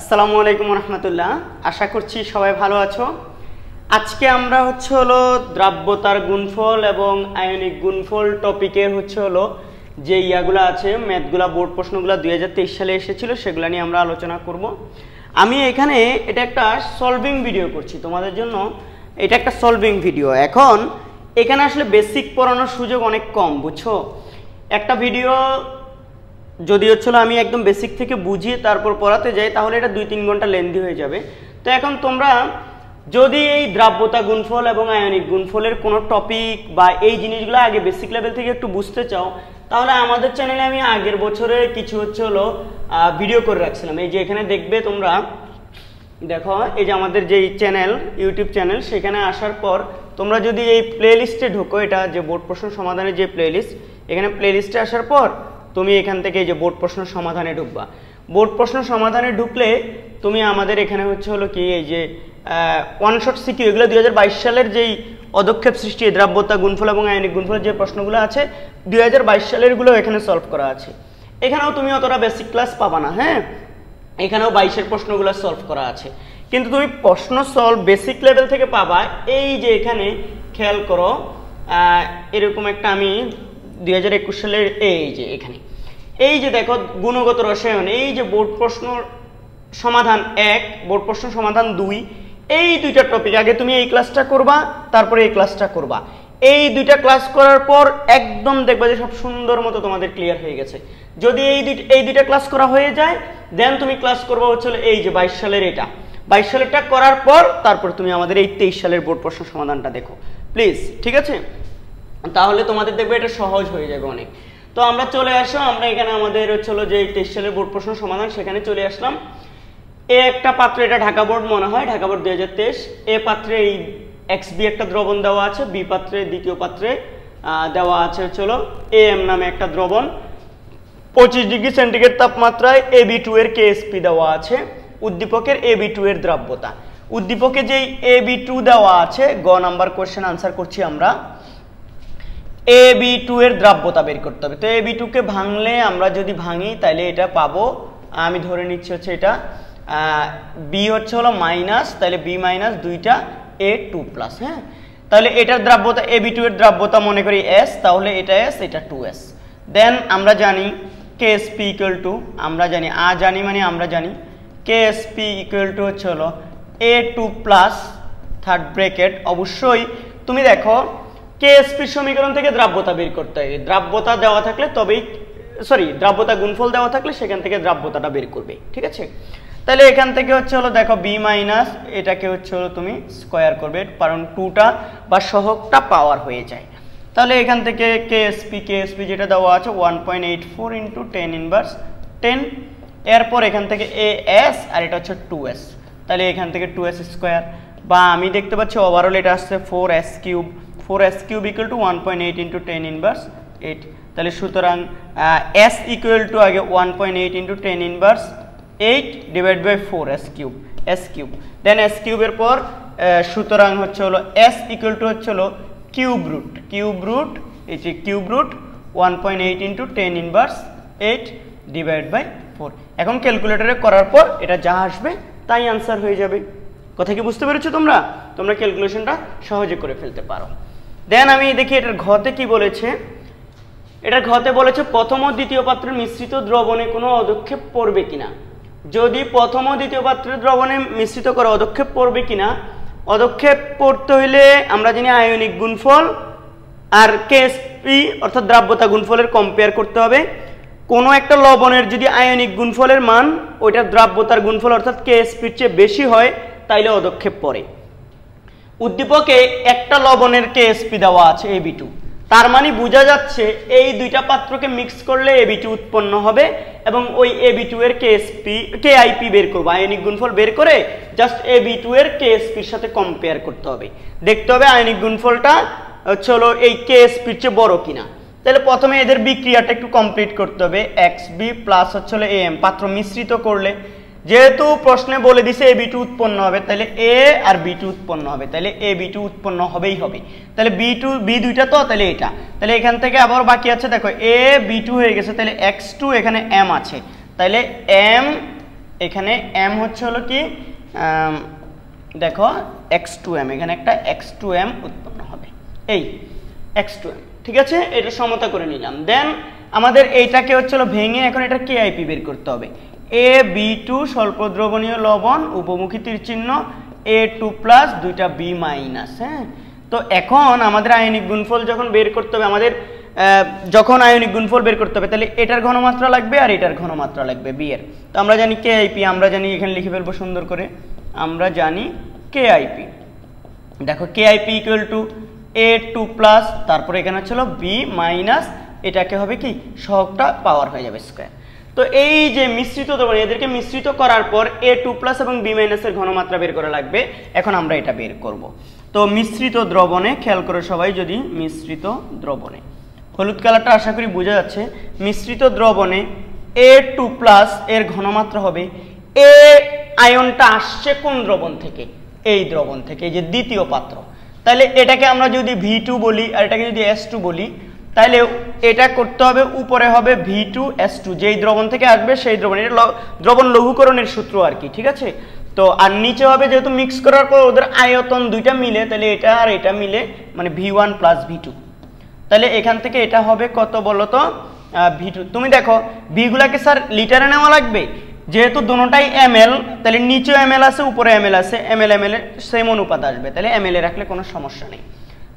আসসালামু আলাইকুম রহমতুল্লাহ আশা করছি সবাই ভালো আছো আজকে আমরা হচ্ছে হলো দ্রাব্যতার গুণফল এবং আয়নিক গুণফল টপিকের হচ্ছে হলো যে ইয়াগুলো আছে ম্যাথগুলা বোর্ড প্রশ্নগুলো দুই সালে এসেছিল সেগুলো নিয়ে আমরা আলোচনা করব আমি এখানে এটা একটা সলভিং ভিডিও করছি তোমাদের জন্য এটা একটা সলভিং ভিডিও এখন এখানে আসলে বেসিক পড়ানোর সুযোগ অনেক কম বুঝছো একটা ভিডিও যদি হচ্ছে আমি একদম বেসিক থেকে বুঝিয়ে তারপর পড়াতে যাই তাহলে এটা দুই তিন ঘন্টা লেন্দি হয়ে যাবে তো এখন তোমরা যদি এই দ্রাব্যতা গুণফল এবং আয়নিক গুণফলের কোনো টপিক বা এই জিনিসগুলো আগে বেসিক লেভেল থেকে একটু বুঝতে চাও তাহলে আমাদের চ্যানেলে আমি আগের বছরে কিছু হচ্ছে হলো ভিডিও করে রাখছিলাম এই যে এখানে দেখবে তোমরা দেখো এই যে আমাদের যেই চ্যানেল ইউটিউব চ্যানেল সেখানে আসার পর তোমরা যদি এই প্লেলিস্টে ঢোকো এটা যে বোর্ড প্রশ্ন সমাধানের যে প্লেলিস্ট এখানে প্লেলিস্টে আসার পর তুমি এখান থেকে যে বোর্ড প্রশ্ন সমাধানে ঢুকবা বোর্ড প্রশ্ন সমাধানে ঢুকলে তুমি আমাদের এখানে হচ্ছে হলো কি এই যে ওয়ান শট সিকিউ এগুলো দুই সালের যেই অদক্ষেপ সৃষ্টি দ্রাব্যতা গুণফল এবং আইনিক গুণফল যে প্রশ্নগুলো আছে দুই সালেরগুলো এখানে সলভ করা আছে এখানেও তুমি অতটা বেসিক ক্লাস পাবা না হ্যাঁ এখানেও বাইশের প্রশ্নগুলো সলভ করা আছে কিন্তু তুমি প্রশ্ন সলভ বেসিক লেভেল থেকে পাবা এই যে এখানে খেয়াল করো এরকম একটা আমি দুই সালের এই যে এখানে এই যে দেখো গুণগত রসায়ন এই যে বোর্ড প্রশ্ন সমাধান এক বোর্ড প্রশ্ন সমাধান দুই এই দুইটা টপিক আগে তুমি এই ক্লাসটা করবা তারপরে এই ক্লাসটা করবা এই দুইটা ক্লাস করার পর একদম দেখবা যে সব সুন্দর মতো তোমাদের ক্লিয়ার হয়ে গেছে যদি এই দুই এই দুইটা ক্লাস করা হয়ে যায় দেন তুমি ক্লাস করবা হচ্ছে এই যে বাইশ সালের এটা বাইশ সালেরটা করার পর তারপর তুমি আমাদের এই তেইশ সালের বোর্ড প্রশ্ন সমাধানটা দেখো প্লিজ ঠিক আছে তাহলে তোমাদের দেখবে এটা সহজ হয়ে যাবে অনেক তো আমরা চলে আসো আমরা এখানে আমাদের হচ্ছিল যে তেইশ সালের বোর্ড প্রশ্ন সমাধান সেখানে চলে আসলাম এ একটা পাত্র এটা ঢাকা বোর্ড মনে হয় ঢাকা বোর্ড দুই এ পাত্রে এই এক্স বি একটা দ্রবণ দেওয়া আছে বি পাত্রে দ্বিতীয় পাত্রে দেওয়া আছে চলো এ এম নামে একটা দ্রবণ পঁচিশ ডিগ্রি সেন্টিগ্রেড তাপমাত্রায় এ বি টু এর কেএসপি দেওয়া আছে উদ্দীপকের এ বি টু এর দ্রাব্যতা উদ্দীপকে যেই এ বি টু দেওয়া আছে গ নাম্বার কোয়েশ্চেন আনসার করছি আমরা এ বি টু এর দ্রাব্যতা বের করতে হবে তো এ বি টুকে ভাঙলে আমরা যদি ভাঙি তাহলে এটা পাবো আমি ধরে নিচ্ছি হচ্ছে এটা বি হচ্ছে হলো মাইনাস তাহলে বি মাইনাস দুইটা এ টু প্লাস হ্যাঁ তাহলে এটার দ্রাব্যতা এ বি টু এর দ্রাব্যতা মনে করি এস তাহলে এটা এস এটা টু এস দেন আমরা জানি K S P equal to আমরা জানি আ জানি মানে আমরা জানি K S P equal to হচ্ছে হলো A two plus third bracket অবশ্যই তুমি দেখো কেএসপি সমীকরণ থেকে দ্রাব্যতা বের করতে হয় দ্রাব্যতা দেওয়া থাকলে তবেই সরি দ্রাব্যতা গুণফল দেওয়া থাকলে সেখান থেকে দ্রাব্যতাটা বের করবে ঠিক আছে তাহলে এখান থেকে হচ্ছে হলো দেখো বি মাইনাস এটাকে হচ্ছে হলো তুমি স্কোয়ার করবে কারণ টুটা বা সহকটা পাওয়ার হয়ে যায় তাহলে এখান থেকে কেএসপি কেএসপি যেটা দেওয়া আছে one point eight four into ten inverse ten এরপর এখান থেকে এ এস আর এটা হচ্ছে টু এস তাহলে এখান থেকে টু এস স্কোয়ার বা আমি দেখতে পাচ্ছি ওভারঅল এটা আসছে four S cube four S cube equal to one point eight into ten inverse eight তাহলে সুতরাং এস ইকুয়াল টু আগে one point eight into ten inverse eight divide by four S cube S cube then S কিউবের পর সুতরাং হচ্ছে হলো S equal to হচ্ছে হলো কিউব রুট কিউব রুট এই যে cube root one point eight into ten inverse eight divide by four এখন ক্যালকুলেটারে করার পর এটা যা আসবে তাই আনসার হয়ে যাবে কথা কি বুঝতে পেরেছো তোমরা তোমরা ক্যালকুলেশনটা সহজে করে ফেলতে পারো দেন আমি দেখি এটার ঘতে কি বলেছে এটার ঘতে বলেছে প্রথম ও দ্বিতীয় পাত্রের মিশ্রিত দ্রবণে কোনো অদক্ষেপ পড়বে কিনা যদি প্রথম ও দ্বিতীয় পাত্রের দ্রবণে মিশ্রিত করে অদক্ষেপ পড়বে কিনা অদক্ষেপ পড়তে হইলে আমরা জানি আয়নিক গুণফল আর কেএসপি অর্থাৎ দ্রাব্যতা গুণফলের কম্পেয়ার করতে হবে কোনো একটা লবণের যদি আয়নিক গুণফলের মান ওইটার দ্রাব্যতার গুণফল অর্থাৎ কেএসপির চেয়ে বেশি হয় তাইলে অদক্ষেপ পড়ে উদ্দীপকে একটা লবণের কেএসপি দেওয়া আছে এবি টু তার মানে বোঝা যাচ্ছে এই দুইটা পাত্রকে মিক্স করলে এবি টু উৎপন্ন হবে এবং ওই এবি টু এর কে কে আইপি বের করবো আয়নিক গুণফল বের করে জাস্ট এবি টু এর কেএসপির সাথে কম্পেয়ার করতে হবে দেখতে হবে আয়নিক গুণফলটা হচ্ছে হলো এই কেএসপির চেয়ে বড় কিনা তাহলে প্রথমে এদের বিক্রিয়াটা একটু কমপ্লিট করতে হবে এক্স বি প্লাস হচ্ছে হলো এম পাত্র মিশ্রিত করলে যেহেতু প্রশ্নে বলে দিছে এ বিটু উৎপন্ন হবে তাহলে এ আর বিটু উৎপন্ন হবে তাহলে এ বিটু উৎপন্ন হবেই হবে তাহলে বি টু বি দুইটা তো তাহলে এটা তাহলে এখান থেকে আবার বাকি আছে দেখো এ বি টু হয়ে গেছে তাহলে এক্স টু এখানে এম আছে তাহলে এম এখানে এম হচ্ছে হলো কি দেখো এক্স টু এম এখানে একটা এক্স টু এম উৎপন্ন হবে এই এক্স টু এম ঠিক আছে এটা সমতা করে নিলাম দেন আমাদের এইটাকে হচ্ছিল ভেঙে এখন এটা কে আইপি বের করতে হবে এ বি টু স্বল্প দ্রবণীয় লবণ উপমুখী তীরচিহ্ন এ টু প্লাস দুইটা বি মাইনাস হ্যাঁ তো এখন আমাদের আয়নিক গুণফল যখন বের করতে হবে আমাদের যখন আয়নিক গুণফল বের করতে হবে তাহলে এটার ঘনমাত্রা লাগবে আর এটার ঘনমাত্রা লাগবে বি এর তো আমরা জানি কে আইপি আমরা জানি এখানে লিখে ফেলবো সুন্দর করে আমরা জানি কে আইপি দেখো K IP equal to A two plus তারপরে এখানে হচ্ছিল বি মাইনাস এটাকে হবে কি সহগটা পাওয়ার হয়ে যাবে স্কোয়ার তো এই যে মিশ্রিত দ্রবণ এদেরকে মিশ্রিত করার পর এ টু প্লাস এবং বি মাইনাসের ঘনমাত্রা বের করা লাগবে এখন আমরা এটা বের করব তো মিশ্রিত দ্রবণে খেয়াল করে সবাই যদি মিশ্রিত দ্রবণে হলুদ কালারটা আশা করি বোঝা যাচ্ছে মিশ্রিত দ্রবণে এ টু প্লাস এর ঘনমাত্রা হবে এ আয়নটা আসছে কোন দ্রবণ থেকে এই দ্রবণ থেকে এই যে দ্বিতীয় পাত্র তাহলে এটাকে আমরা যদি ভি টু বলি আর এটাকে যদি এস টু বলি তাইলে এটা করতে হবে উপরে হবে ভি টু এস টু যেই দ্রবণ থেকে আসবে সেই দ্রবণ এটা দ্রবণ লঘুকরণের সূত্র আর কি ঠিক আছে তো আর নিচে হবে যেহেতু মিক্স করার পর ওদের আয়তন দুইটা মিলে তাহলে এটা আর এটা মিলে মানে V one plus V two তাহলে এখান থেকে এটা হবে কত বলো তো ভি টু তুমি দেখো ভিগুলাকে স্যার লিটারে নেওয়া লাগবে যেহেতু দুটাই এম এল তাহলে নিচেও এম এল আছে উপরে এম এল আছে এম এল এম এল এর সেম অনুপাত আসবে তাহলে এম এল এ রাখলে কোনো সমস্যা নেই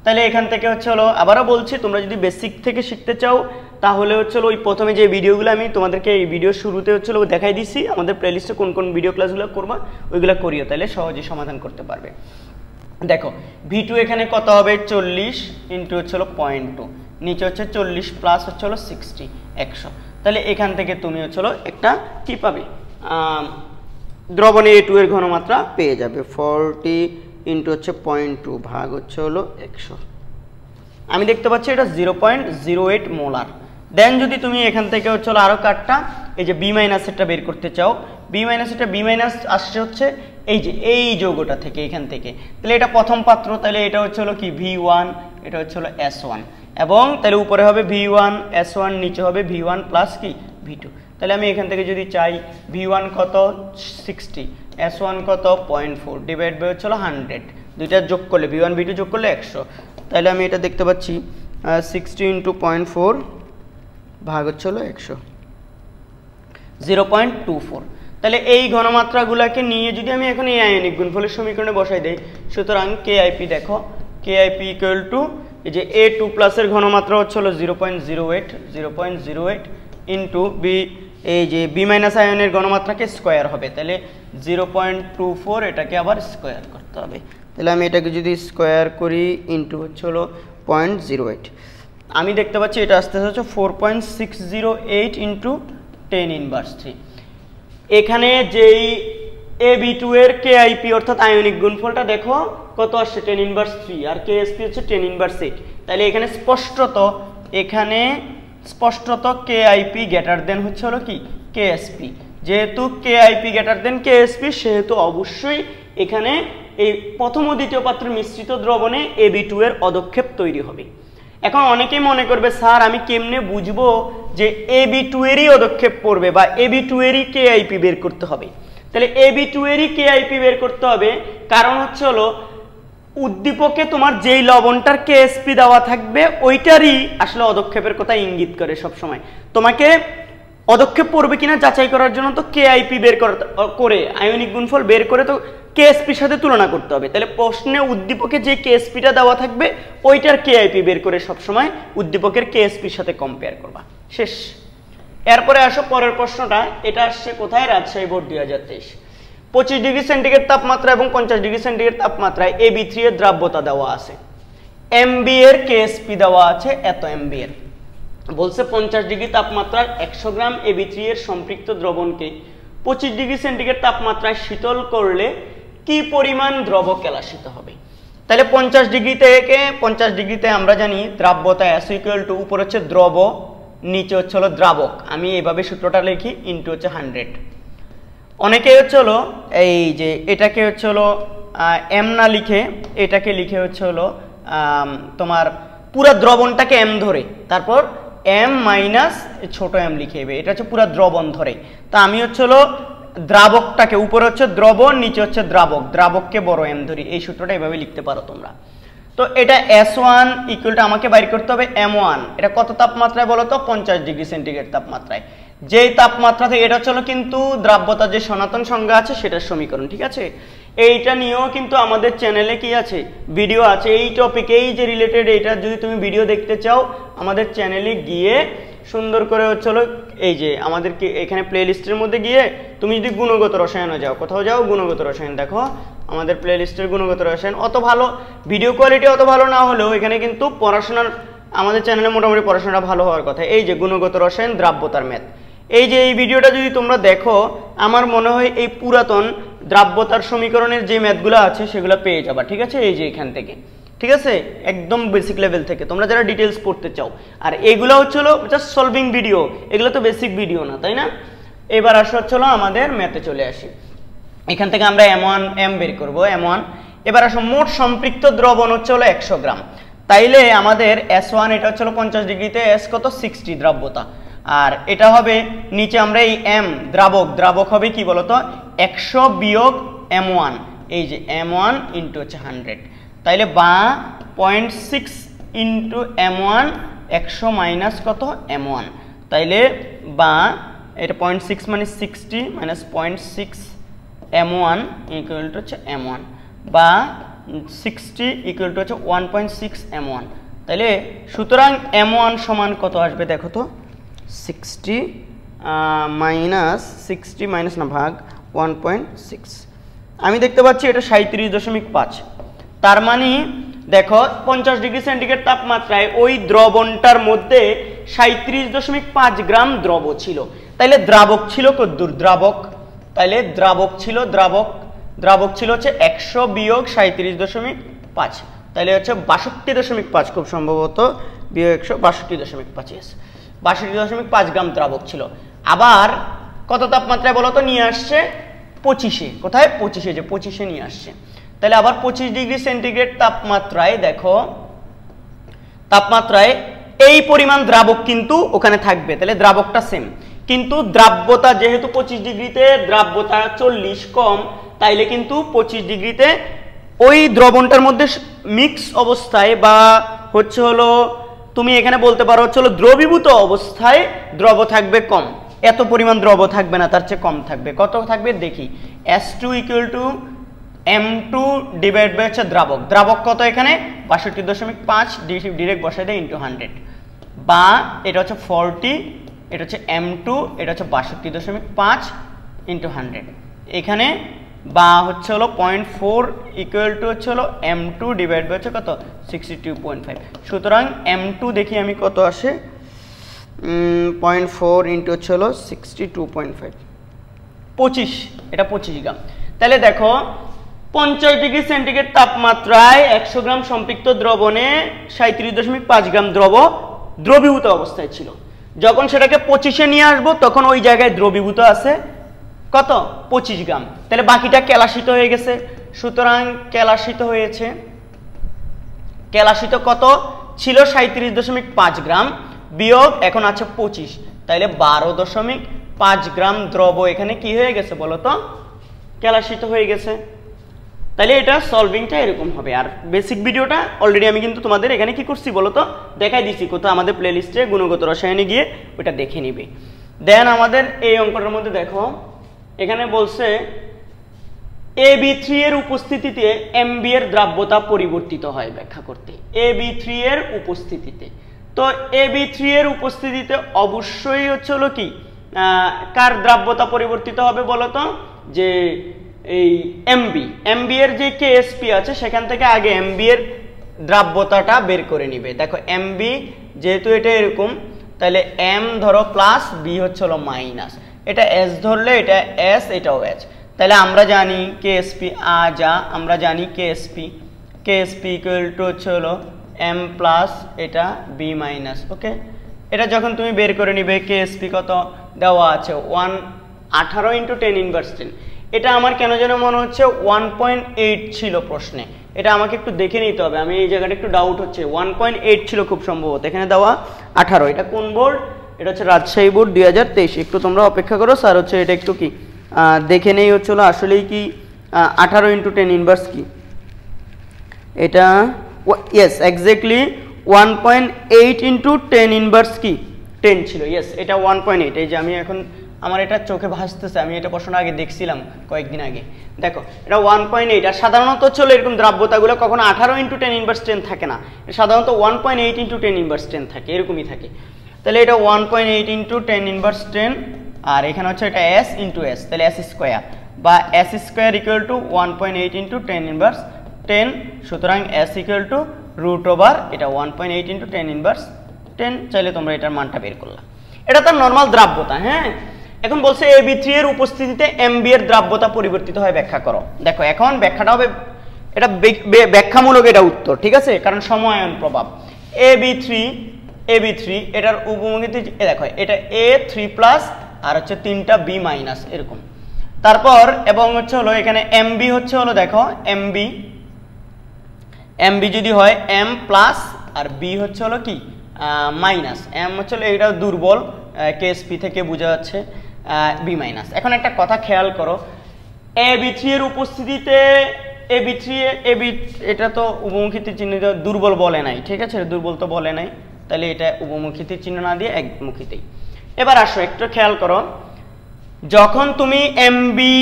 তাহলে এখান থেকে হচ্ছে হলো আবারও বলছি তোমরা যদি বেসিক থেকে শিখতে চাও তাহলে হচ্ছে ওই প্রথমে যে ভিডিওগুলো আমি তোমাদেরকে এই ভিডিও শুরুতে হচ্ছে দেখাই দিছি আমাদের প্লেলিস্টে কোন কোন ভিডিও ক্লাসগুলো করবো ওইগুলো করিও তাহলে সহজে সমাধান করতে পারবে দেখো ভি এখানে কত হবে চল্লিশ ইন্টু হচ্ছে হলো পয়েন্ট টু নিচে হচ্ছে চল্লিশ প্লাস হচ্ছে হলো সিক্সটি একশো তাহলে এখান থেকে তুমি হচ্ছে হলো একটা কী পাবে দ্রবণে এ টু এর ঘনমাত্রা পেয়ে যাবে ফোরটি ইন্টু হচ্ছে পয়েন্ট টু ভাগ হচ্ছে হলো একশো আমি দেখতে পাচ্ছি এটা zero point zero eight molar then যদি তুমি এখান থেকে হচ্ছে হলো আরও কাটটা এই যে বি মাইনাসেরটা বের করতে চাও বি মাইনাসেরটা এটা বি মাইনাস আসছে হচ্ছে এই যে এই যৌগটা থেকে এখান থেকে তাহলে এটা প্রথম পাত্র তাহলে এটা হচ্ছে হলো কি ভি ওয়ান এটা হচ্ছে হলো এস ওয়ান এবং তাহলে উপরে হবে ভি ওয়ান এস ওয়ান নিচে হবে ভি ওয়ান প্লাস কি ভি টু তাহলে আমি এখান থেকে যদি চাই ভি ওয়ান কত সিক্সটি এস ওয়ান কত পয়েন্ট ফোর ডিভাইড বাই হচ্ছে হলো হান্ড্রেড দুইটা যোগ করলে ভি ওয়ান ভি টু যোগ করলে একশো তাহলে আমি এটা দেখতে পাচ্ছি সিক্সটি ইন্টু পয়েন্ট ফোর ভাগ হচ্ছে হলো একশো জিরো পয়েন্ট টু ফোর তাহলে এই ঘনমাত্রাগুলোকে নিয়ে যদি আমি এখন এই আয়নিক গুণফলের সমীকরণে বসাই দেই সুতরাং কে আইপি দেখো কে আইপি ইকুয়াল টু এই যে এ টু প্লাসের ঘনমাত্রা হচ্ছে হলো zero point zero eight zero point zero eight into B এই যে বি মাইনাস আয়নের ঘনমাত্রাকে স্কোয়ার হবে তাহলে জিরো পয়েন্ট টু ফোর এটাকে আবার স্কোয়ার করতে হবে তাহলে আমি এটাকে যদি স্কোয়ার করি ইন্টু হচ্ছে হলো পয়েন্ট জিরো এইট আমি দেখতে পাচ্ছি এটা আস্তে আস্তে হচ্ছে four point six zero eight into ten inverse three এখানে যেই এ বি টু এর কে আইপি অর্থাৎ আয়নিক গুণফলটা দেখো কত আসছে টেন ইনভার্স থ্রি আর কে এসপি হচ্ছে টেন ইনভার্স এইট তাহলে এখানে স্পষ্টত এখানে স্পষ্টত কে আইপি গ্যাটার দেন হচ্ছে হলো কি কে এস পি যেহেতু কে আইপি গ্যাটার দেন কে এসপি সেহেতু অবশ্যই এখানে এই প্রথম ও দ্বিতীয় পাত্রের মিশ্রিত দ্রবণে এবি টু এর অদক্ষেপ তৈরি হবে এখন অনেকেই মনে করবে স্যার আমি কেমনে বুঝবো যে এ বি টু এরই অদক্ষেপ পড়বে বা এ বি টু এরই কে আইপি বের করতে হবে তাহলে এ বি টু এরই কে আইপি বের করতে হবে কারণ হচ্ছে হলো উদ্দীপকে তোমার যেই লবণটার কেএসপি দেওয়া থাকবে ওইটারই আসলে অদক্ষেপের কথা ইঙ্গিত করে সব সময় তোমাকে পদক্ষেপ পড়বে কিনা যাচাই করার জন্য তো কেআইপি বের করে আয়নিক গুণফল বের করে তো কেএসপির সাথে তুলনা করতে হবে তাহলে প্রশ্নে উদ্দীপকে যে কেএসপিটা দেওয়া থাকবে ওইটার কেআইপি বের করে সবসময় উদ্দীপকের কেএসপির সাথে কম্পেয়ার করবা শেষ এরপরে আসো পরের প্রশ্নটা এটা আসছে কোথায় রাজশাহী বোর্ড দুই হাজার তেইশ পঁচিশ ডিগ্রি সেন্টিগ্রেড তাপমাত্রা এবং পঞ্চাশ ডিগ্রি সেন্টিগ্রেড তাপমাত্রায় এবি থ্রি এর দ্রাব্যতা দেওয়া আছে বি এর কেএসপি দেওয়া আছে এত বি এর বলছে পঞ্চাশ ডিগ্রি তাপমাত্রার একশো গ্রাম এবি এর সম্পৃক্ত দ্রবণকে পঁচিশ ডিগ্রি সেন্টিগ্রেড তাপমাত্রায় শীতল করলে কি পরিমাণ দ্রব কেলাসিত হবে তাহলে পঞ্চাশ ডিগ্রি থেকে পঞ্চাশ ডিগ্রিতে আমরা জানি দ্রাব্যতা অ্যাস ইকুয়াল টু উপর হচ্ছে দ্রব নিচে হচ্ছে হলো দ্রাবক আমি এইভাবে সূত্রটা লিখি ইন্টু হচ্ছে হান্ড্রেড অনেকে হচ্ছে হলো এই যে এটাকে হচ্ছে হলো এম না লিখে এটাকে লিখে হচ্ছে হলো তোমার পুরো দ্রবণটাকে এম ধরে তারপর এম মাইনাস ছোটো এম লিখেবে এটা হচ্ছে পুরো দ্রবন্ধরে তো আমি হচ্ছে হলো দ্রাবকটাকে উপরে হচ্ছে দ্রবণ নিচে হচ্ছে দ্রাবক দ্রাবককে বড় এম ধরি এই সূত্রটা এভাবে লিখতে পারো তোমরা তো এটা এস ওয়ান ইকুয়ালটা আমাকে বাইর করতে হবে এম ওয়ান এটা কত তাপমাত্রায় বলো তো পঞ্চাশ ডিগ্রি সেন্টিগ্রেড তাপমাত্রায় যেই তাপমাত্রা থেকে এটা হলো কিন্তু দ্রাব্যতার যে সনাতন সংজ্ঞা আছে সেটার সমীকরণ ঠিক আছে এইটা নিয়েও কিন্তু আমাদের চ্যানেলে কি আছে ভিডিও আছে এই টপিক এই যে রিলেটেড এইটা যদি তুমি ভিডিও দেখতে চাও আমাদের চ্যানেলে গিয়ে সুন্দর করে হচ্ছলো এই যে আমাদেরকে এখানে প্লে লিস্টের মধ্যে গিয়ে তুমি যদি গুণগত রসায়নও যাও কোথাও যাও গুণগত রসায়ন দেখো আমাদের প্লে লিস্টের গুণগত রসায়ন অত ভালো ভিডিও কোয়ালিটি অত ভালো না হলেও এখানে কিন্তু পড়াশোনার আমাদের চ্যানেলে মোটামুটি পড়াশোনাটা ভালো হওয়ার কথা এই যে গুণগত রসায়ন দ্রাব্যতার ম্যাথ এই যে এই ভিডিওটা যদি তোমরা দেখো আমার মনে হয় এই পুরাতন দ্রাব্যতার সমীকরণের যে ম্যাথগুলো আছে সেগুলো পেয়ে যাবা ঠিক আছে এই যে এখান থেকে ঠিক আছে একদম বেসিক লেভেল থেকে তোমরা যারা ডিটেলস পড়তে চাও আর এগুলো হচ্ছে জাস্ট সলভিং ভিডিও এগুলো তো বেসিক ভিডিও না তাই না এবার আসা হচ্ছিল আমাদের ম্যাথে চলে আসি এখান থেকে আমরা এম ওয়ান এম বের করবো এম ওয়ান এবার আসো মোট সম্পৃক্ত দ্রবণ হচ্ছে হলো একশো গ্রাম তাইলে আমাদের এস ওয়ান এটা হচ্ছে পঞ্চাশ ডিগ্রিতে এস কত সিক্সটি দ্রাব্যতা আর এটা হবে নিচে আমরা এই এম দ্রাবক দ্রাবক হবে কি বলতো একশো বিয়োগ এম ওয়ান এই যে এম ওয়ান ইন্টু হচ্ছে হান্ড্রেড তাইলে বা point six into M one একশো মাইনাস কত এম ওয়ান তাইলে বা এটা পয়েন্ট সিক্স মানে sixty minus point six M one equal to হচ্ছে এম ওয়ান বা সিক্সটি ইকুয়াল টু হচ্ছে one point six M one তাইলে সুতরাং এম ওয়ান সমান কত আসবে দেখো তো সিক্সটি মাইনাস সিক্সটি মাইনাস না ভাগ ওয়ান পয়েন্ট সিক্স আমি দেখতে পাচ্ছি এটা সাঁত্রিশ দশমিক পাঁচ তার মানে দেখো পঞ্চাশ ডিগ্রি সেন্টিগ্রেড তাপমাত্রায় ওই দ্রবণটার মধ্যে সাঁত্রিশ দশমিক পাঁচ গ্রাম দ্রব ছিল তাইলে দ্রাবক ছিল কদ্দুর দ্রাবক তাইলে দ্রাবক ছিল দ্রাবক দ্রাবক ছিল হচ্ছে একশো বিয়োগ সাঁত্রিশ দশমিক পাঁচ তাইলে হচ্ছে বাষট্টি দশমিক পাঁচ খুব সম্ভবত বিয়োগ একশো বাষট্টি দশমিক পাঁচ বাষট্টি দশমিক পাঁচ গ্রাম দ্রাবক ছিল আবার কত তাপমাত্রায় বলো তো নিয়ে আসছে পঁচিশে কোথায় পঁচিশে যে পঁচিশে নিয়ে আসছে তাহলে আবার পঁচিশ ডিগ্রি সেন্টিগ্রেড তাপমাত্রায় দেখো তাপমাত্রায় এই পরিমাণ দ্রাবক কিন্তু ওখানে থাকবে তাহলে দ্রাবকটা সেম কিন্তু দ্রাব্যতা যেহেতু পঁচিশ ডিগ্রিতে দ্রাব্যতা চল্লিশ কম তাইলে কিন্তু পঁচিশ ডিগ্রিতে ওই দ্রবণটার মধ্যে মিক্স অবস্থায় বা হচ্ছে হলো তুমি এখানে বলতে পারো হচ্ছে দ্রবীভূত অবস্থায় দ্রব থাকবে কম এত পরিমাণ দ্রব থাকবে না তার চেয়ে কম থাকবে কত থাকবে দেখি S two equal to M two divide by হচ্ছে দ্রাবক দ্রাবক কত এখানে বাষট্টি দশমিক পাঁচ ডিরেক্ট বসাই দেয় ইন্টু হান্ড্রেড বা এটা হচ্ছে ফর্টি এটা হচ্ছে এম টু এটা হচ্ছে বাষট্টি দশমিক পাঁচ ইন্টু হান্ড্রেড এখানে বা হচ্ছে হলো পয়েন্ট ফোর ইকুয়াল টু হচ্ছে হলো এম টু ডিভাইড বাই হচ্ছে কত সিক্সটি টু পয়েন্ট ফাইভ সুতরাং এম টু দেখি আমি কত আসে পয়েন্ট ফোর ইন্টু হচ্ছে হলো সিক্সটি টু পয়েন্ট ফাইভ পঁচিশ এটা পঁচিশ গ্রাম তাহলে দেখো পঞ্চাশ ডিগ্রি সেন্টিগ্রেড তাপমাত্রায় একশো গ্রাম সম্পৃক্ত দ্রবণে সাঁত্রিশ দশমিক পাঁচ গ্রাম দ্রব দ্রবীভূত অবস্থায় ছিল যখন সেটাকে পঁচিশে নিয়ে আসবো তখন ওই জায়গায় দ্রবীভূত আছে কত পঁচিশ গ্রাম তাহলে বাকিটা ক্যালাসিত হয়ে গেছে সুতরাং ক্যালাসিত হয়েছে ক্যালাসিত কত ছিল সাঁত্রিশ দশমিক পাঁচ গ্রাম বিয়োগ এখন আছে পঁচিশ তাইলে বারো দশমিক পাঁচ গ্রাম দ্রব্য এখানে কি হয়ে গেছে বলতো ক্যালাসিত হয়ে গেছে তাহলে এটা সলভিংটা এরকম হবে আর বেসিক ভিডিওটা অলরেডি আমি কিন্তু তোমাদের এখানে কি করছি বলতো দেখাই দিচ্ছি কোথাও আমাদের লিস্টে গুণগত রসায়নে গিয়ে ওটা দেখে নিবে দেন আমাদের এই অঙ্কটার মধ্যে দেখো এখানে বলছে এ বি থ্রি এর উপস্থিতিতে এম বি এর দ্রাব্যতা পরিবর্তিত হয় ব্যাখ্যা করতে এ বি থ্রি এর উপস্থিতিতে তো এ বি থ্রি এর উপস্থিতিতে অবশ্যই হচ্ছে হলো কি কার দ্রাব্যতা পরিবর্তিত হবে বলতো যে এই এমবি এমবি এর যে কেএসপি আছে সেখান থেকে আগে এমবি এর দ্রাব্যতাটা বের করে নিবে দেখো এমবি যেহেতু এটা এরকম তাহলে এম ধরো প্লাস বি হচ্ছে হলো মাইনাস এটা এস ধরলে এটা এস এটাও এস তাহলে আমরা জানি কে এসপি আ যা আমরা জানি K SP K SP equal to হচ্ছে হলো এম প্লাস এটা বি মাইনাস ওকে এটা যখন তুমি বের করে নিবে কে এসপি কত দেওয়া আছে ওয়ান আঠারো ইন্টু টেন ইনভার্স টেন এটা আমার কেন যেন মনে হচ্ছে ওয়ান পয়েন্ট এইট ছিল প্রশ্নে এটা আমাকে একটু দেখে নিতে হবে আমি এই জায়গাটা একটু ডাউট হচ্ছে ওয়ান পয়েন্ট এইট ছিল খুব সম্ভবত এখানে দেওয়া আঠারো এটা কোন বোর্ড এটা হচ্ছে রাজশাহী বোর্ড দুই একটু তোমরা অপেক্ষা করো স্যার হচ্ছে এটা একটু কি দেখে নেই হচ্ছিল আসলেই কি আঠারো ইন্টু টেন ইনভার্স কি এটা yes exactly one point eight into ten inverse কি টেন ছিল ইয়েস এটা ওয়ান পয়েন্ট এইট এই যে আমি এখন আমার এটা চোখে ভাসতেছে আমি এটা প্রশ্ন আগে দেখছিলাম কয়েকদিন আগে দেখো এটা ওয়ান পয়েন্ট এইট আর সাধারণত চলে এরকম দ্রাব্যতাগুলো কখনো আঠারো ইন্টু টেন ইনভার্স টেন থাকে না সাধারণত one point eight into ten inverse ten থাকে এরকমই থাকে তাহলে এটা one point eight into ten inverse ten আর এখানে হচ্ছে এটা এস ইন্টু এস তাহলে এস স্কোয়ার বা S square equal to one point eight into ten inverse ten সুতরাং S equal to root over এটা one point eight into ten inverse ten চাইলে তোমরা এটার মানটা বের করলা এটা তার নর্মাল দ্রাব্যতা হ্যাঁ এখন বলছে এ বি থ্রি এর উপস্থিতিতে এম বি এর দ্রাব্যতা পরিবর্তিত হয় ব্যাখ্যা করো দেখো এখন ব্যাখ্যাটা হবে এটা ব্যাখ্যামূলক এটা উত্তর ঠিক আছে কারণ সময়ন প্রভাব A B three A B three এটার উপমুখীতে দেখো এটা এ থ্রি প্লাস আর হচ্ছে তিনটা বি মাইনাস এরকম তারপর এবং হচ্ছে হলো এখানে এম হচ্ছে হলো দেখো এম বি এম বি যদি হয় এম প্লাস আর বি হচ্ছে হলো কি মাইনাস এম হচ্ছে হলো এটা দুর্বল কেএসপি থেকে বোঝা যাচ্ছে বি মাইনাস এখন একটা কথা খেয়াল করো এ বি থ্রিয়ের উপস্থিতিতে A B three A B এটা তো উপমুখীতে চিহ্নিত দুর্বল বলে নাই ঠিক আছে দুর্বল তো বলে নাই তাহলে এটা উপমুখীতে চিহ্ন না দিয়ে একমুখীতেই এবার আসো একটু খেয়াল করো যখন তুমি এমবি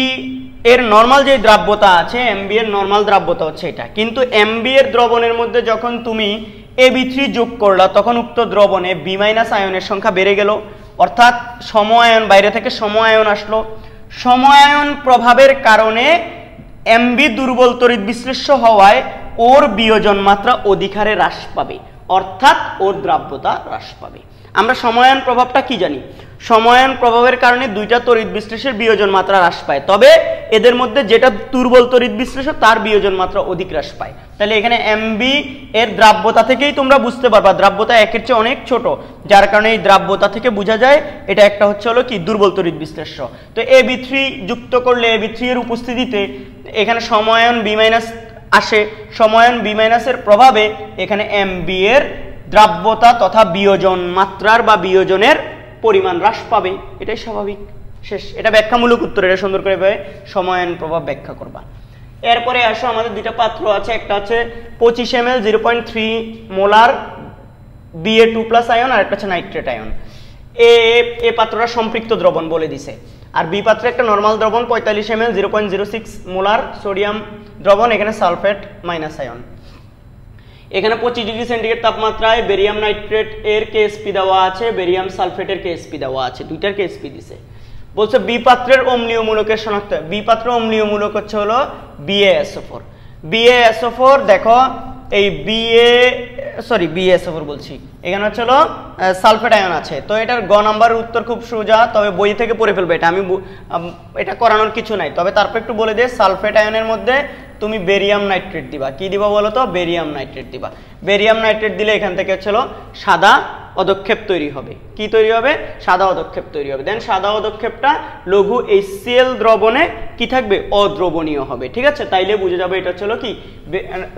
এর নর্মাল যে দ্রাব্যতা আছে এমবি এর নর্মাল দ্রাব্যতা হচ্ছে এটা কিন্তু এমবি এর দ্রবণের মধ্যে যখন তুমি এ বি থ্রি যোগ করলা তখন উক্ত দ্রবণে বি মাইনাস আয়নের সংখ্যা বেড়ে গেল অর্থাৎ সময়ায়ন বাইরে থেকে সময়ায়ন আসলো সময়ায়ন প্রভাবের কারণে এমবি দুর্বল তরিত বিশ্লেষ্য হওয়ায় ওর বিয়োজন মাত্রা অধিকারে হ্রাস পাবে অর্থাৎ ওর দ্রাব্যতা হ্রাস পাবে আমরা সময়ন প্রভাবটা কি জানি সময়ন প্রভাবের কারণে দুইটা তড়িৎ বিশ্লেষের বিয়োজন মাত্রা হ্রাস পায় তবে এদের মধ্যে যেটা দুর্বল তড়িৎ বিশ্লেষক তার বিয়োজন মাত্রা অধিক হ্রাস পায় তাহলে এখানে এমবি এর দ্রাব্যতা থেকেই তোমরা বুঝতে পারবা দ্রাব্যতা একের চেয়ে অনেক ছোট যার কারণে এই দ্রাব্যতা থেকে বোঝা যায় এটা একটা হচ্ছে হলো কি দুর্বল তড়িৎ বিশ্লেষ্য তো এ বি থ্রি যুক্ত করলে এ বি থ্রি এর উপস্থিতিতে এখানে সময়ন বি মাইনাস আসে সময়ন বি মাইনাসের প্রভাবে এখানে এম বি এর দ্রাব্যতা তথা বিয়োজন মাত্রার বা বিয়োজনের পরিমাণ হ্রাস পাবে এটাই স্বাভাবিক শেষ এটা ব্যাখ্যামূলক উত্তর এটা সুন্দর করে সময়ন প্রভাব ব্যাখ্যা করবা এরপরে আসো আমাদের দুইটা পাত্র আছে একটা হচ্ছে পঁচিশ M L zero point three molar BA two plus আয়ন আর একটা হচ্ছে নাইট্রেট আয়ন এ এ পাত্রটা সম্পৃক্ত দ্রবণ বলে দিছে আর বি পাত্রে একটা নর্মাল দ্রবণ পঁয়তাল্লিশ M L point zero six molar sodium দ্রবণ এখানে সালফেট মাইনাস আয়ন এখানে পঁচিশ ডিগ্রি সেন্টিগ্রেড তাপমাত্রায় বেরিয়াম নাইট্রেট এর কেএসপি দেওয়া আছে বেরিয়াম সালফেটের কেএসপি দেওয়া আছে দুইটার কেএসপি দিছে বলছে বি পাত্রের অম্লীয় মূলকের শনাক্ত বি পাত্র অম্লীয় মূলক হচ্ছে হলো বিএএসও ফোর বিএএসও ফোর দেখো এই বিএ সরি বিএসএফোর বলছি এখানে হচ্ছে হলো সালফেট আয়ন আছে তো এটার গ নাম্বারের উত্তর খুব সোজা তবে বই থেকে পড়ে ফেলবে এটা আমি এটা করানোর কিছু নাই তবে তারপর একটু বলে দিয়ে সালফেট আয়নের মধ্যে তুমি বেরিয়াম নাইট্রেট দিবা কি দিবা বলো তো বেরিয়াম নাইট্রেট দিবা বেরিয়াম নাইট্রেট দিলে এখান থেকে হচ্ছে সাদা অদক্ষেপ তৈরি হবে কি তৈরি হবে সাদা অদক্ষেপ তৈরি হবে দেন সাদা অদক্ষেপটা লঘু এই সিএল দ্রবণে কি থাকবে অদ্রবণীয় হবে ঠিক আছে তাইলে বুঝে যাবে এটা হচ্ছে কি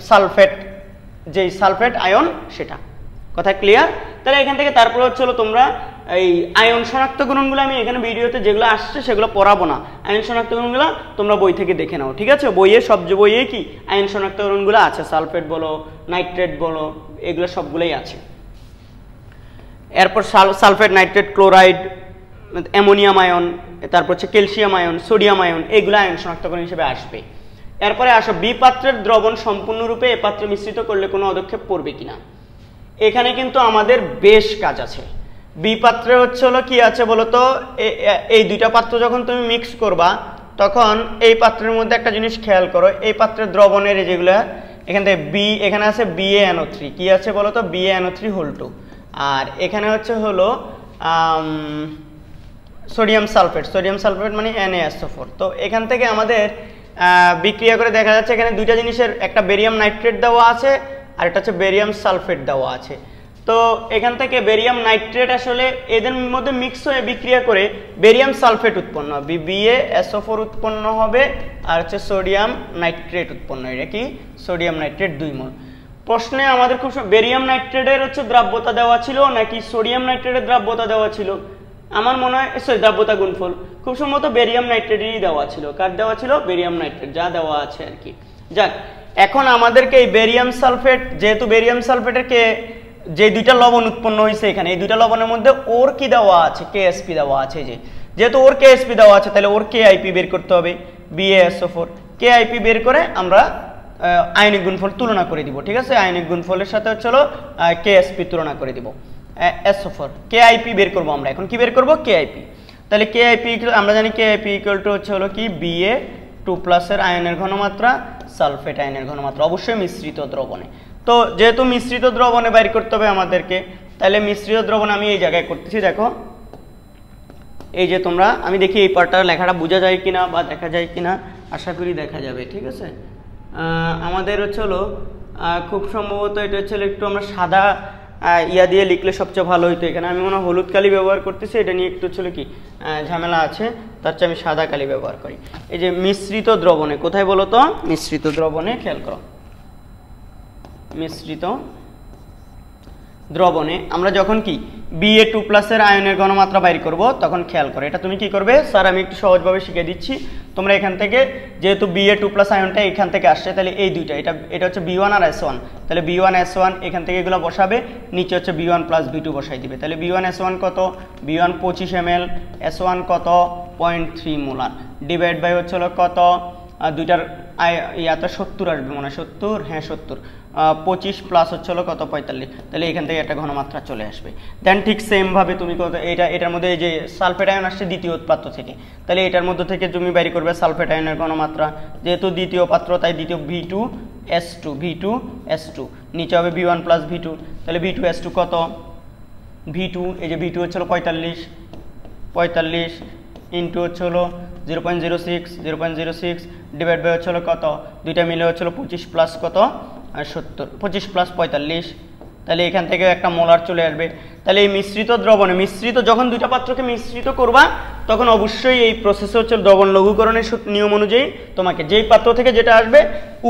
সালফেট যেই সালফেট আয়ন সেটা কথা ক্লিয়ার তাহলে এখান থেকে তারপরে হচ্ছে হলো তোমরা এই আয়ন শনাক্ত গুণগুলো আমি এখানে ভিডিওতে যেগুলো আসছে সেগুলো পড়াবো না আয়ন শনাক্ত গুণগুলো তোমরা বই থেকে দেখে নাও ঠিক আছে বইয়ে সব বইয়ে কি আয়ন শনাক্ত গুণগুলো আছে সালফেট বলো নাইট্রেট বলো এগুলো সবগুলোই আছে এরপর সালফেট নাইট্রেট ক্লোরাইড অ্যামোনিয়াম আয়ন তারপর হচ্ছে ক্যালসিয়াম আয়ন সোডিয়াম আয়ন এগুলো আয়ন শনাক্তকরণ হিসেবে আসবে এরপরে আসো বি পাত্রের দ্রবণ সম্পূর্ণরূপে এ পাত্রে মিশ্রিত করলে কোনো অদক্ষেপ পড়বে কিনা এখানে কিন্তু আমাদের বেশ কাজ আছে বি পাত্রে হচ্ছে হলো কি আছে বলতো এই দুইটা পাত্র যখন তুমি মিক্স করবা তখন এই পাত্রের মধ্যে একটা জিনিস খেয়াল করো এই পাত্রের দ্রবণের যেগুলো এখান থেকে বি এখানে আছে বি এ এনও থ্রি কী আছে বলো তো B A NO three whole two আর এখানে হচ্ছে হলো সোডিয়াম সালফেট সোডিয়াম সালফেট মানে এনএসও ফোর তো এখান থেকে আমাদের বিক্রিয়া করে দেখা যাচ্ছে এখানে দুইটা জিনিসের একটা বেরিয়াম নাইট্রেট দেওয়া আছে আর একটা হচ্ছে বেরিয়াম সালফেট দেওয়া আছে তো এখান থেকে বেরিয়াম নাইট্রেট আসলে এদের মধ্যে মিক্স হয়ে বিক্রিয়া করে বেরিয়াম সালফেট উৎপন্ন হবে বিবিএ এসোফোর উৎপন্ন হবে আর হচ্ছে সোডিয়াম নাইট্রেট উৎপন্ন এটা কি সোডিয়াম নাইট্রেট দুই মোল প্রশ্নে আমাদের খুব বেরিয়াম নাইট্রেটের হচ্ছে দ্রাব্যতা দেওয়া ছিল নাকি সোডিয়াম নাইট্রেটের দ্রাব্যতা দেওয়া ছিল আমার মনে হয় সরি দ্রাব্যতা গুণফল খুব সম্ভবত বেরিয়াম নাইট্রেটেরই দেওয়া ছিল কার দেওয়া ছিল বেরিয়াম নাইট্রেট যা দেওয়া আছে আর কি যাক এখন আমাদেরকে এই বেরিয়াম সালফেট যেহেতু বেরিয়াম সালফেটেরকে যে দুইটা লবণ উৎপন্ন হয়েছে এখানে এই দুইটা লবণের মধ্যে ওর কি দেওয়া আছে কেএসপি দেওয়া আছে যে যেহেতু ওর কেএসপি দেওয়া আছে তাহলে ওর কে আইপি বের করতে হবে বিএসও ফোর কে আইপি বের করে আমরা আইনিক গুণফল তুলনা করে দিব ঠিক আছে আইনিক গুণফলের সাথে হচ্ছে হলো কেএসপি তুলনা করে দিব এস ফোর কে আইপি বের করবো আমরা এখন কি বের করবো কে আইপি তাহলে কে আইপি আমরা জানি কে আইপি ইকুয়াল টু হচ্ছে হলো কি বিএ টু প্লাসের আয়নের ঘনমাত্রা সালফেট আয়নের ঘনমাত্রা অবশ্যই মিশ্রিত দ্রবণে তো যেহেতু মিশ্রিত দ্রবণে বাইর করতে হবে আমাদেরকে তাহলে মিশ্রিত দ্রবণ আমি এই জায়গায় করতেছি দেখো এই যে তোমরা আমি দেখি এই পার্টটার লেখাটা বোঝা যায় কিনা বা দেখা যায় কিনা আশা করি দেখা যাবে ঠিক আছে আমাদের হচ্ছে হলো খুব সম্ভবত এটা হচ্ছে একটু আমরা সাদা ইয়া দিয়ে লিখলে সবচেয়ে ভালো হইতো এখানে আমি মনে হলুদ কালি ব্যবহার করতেছি এটা নিয়ে একটু ছিল কি ঝামেলা আছে তার চেয়ে আমি সাদা কালি ব্যবহার করি এই যে মিশ্রিত দ্রবণে কোথায় বলো তো মিশ্রিত দ্রবণে খেয়াল করো মিশ্রিত দ্রবণে আমরা যখন কি বিএ টু প্লাসের আয়নের গণমাত্রা বাইর করব তখন খেয়াল করো এটা তুমি কি করবে স্যার আমি একটু সহজভাবে শিখে দিচ্ছি তোমরা এখান থেকে যেহেতু বিএ টু প্লাস আয়নটা এখান থেকে আসছে তাহলে এই দুইটা এটা এটা হচ্ছে বি ওয়ান আর এস ওয়ান তাহলে বি ওয়ান এস ওয়ান এখান থেকে এগুলো বসাবে নিচে হচ্ছে B one plus B two বসাই দিবে তাহলে বি ওয়ান এস ওয়ান কত বি ওয়ান পঁচিশ এম এল এস ওয়ান কত point three molar divide by হচ্ছে কত দুইটার আয় ইয়াতে সত্তর আসবে মনে হয় সত্তর হ্যাঁ সত্তর পঁচিশ প্লাস হচ্ছে হলো কত পঁয়তাল্লিশ তাহলে এখান থেকে একটা ঘনমাত্রা চলে আসবে দেন ঠিক সেমভাবে তুমি কত এটা এটার মধ্যে এই যে সালফেট আয়ন আসছে দ্বিতীয় উৎপাত্য থেকে তাহলে এটার মধ্যে থেকে তুমি বাইরে করবে সালফেট আয়নের ঘনমাত্রা যেহেতু দ্বিতীয় পাত্র তাই দ্বিতীয় V two S two V two S two নিচে হবে V one plus V two তাহলে ভি টু এস টু কত ভি টু এই যে ভি টু হচ্ছে হলো পঁয়তাল্লিশ পঁয়তাল্লিশ ইন্টু হচ্ছে হলো zero point zero six zero point zero six divide by হচ্ছিলো কত দুইটা মিলে হচ্ছিলো পঁচিশ প্লাস কত সত্তর পঁচিশ প্লাস পঁয়তাল্লিশ তাহলে এখান থেকে একটা মোলার চলে আসবে তাহলে এই মিশ্রিত দ্রবণে মিশ্রিত যখন দুইটা পাত্রকে মিশ্রিত করবা তখন অবশ্যই এই প্রসেসে হচ্ছে দ্রবণ লঘুকরণের নিয়ম অনুযায়ী তোমাকে যেই পাত্র থেকে যেটা আসবে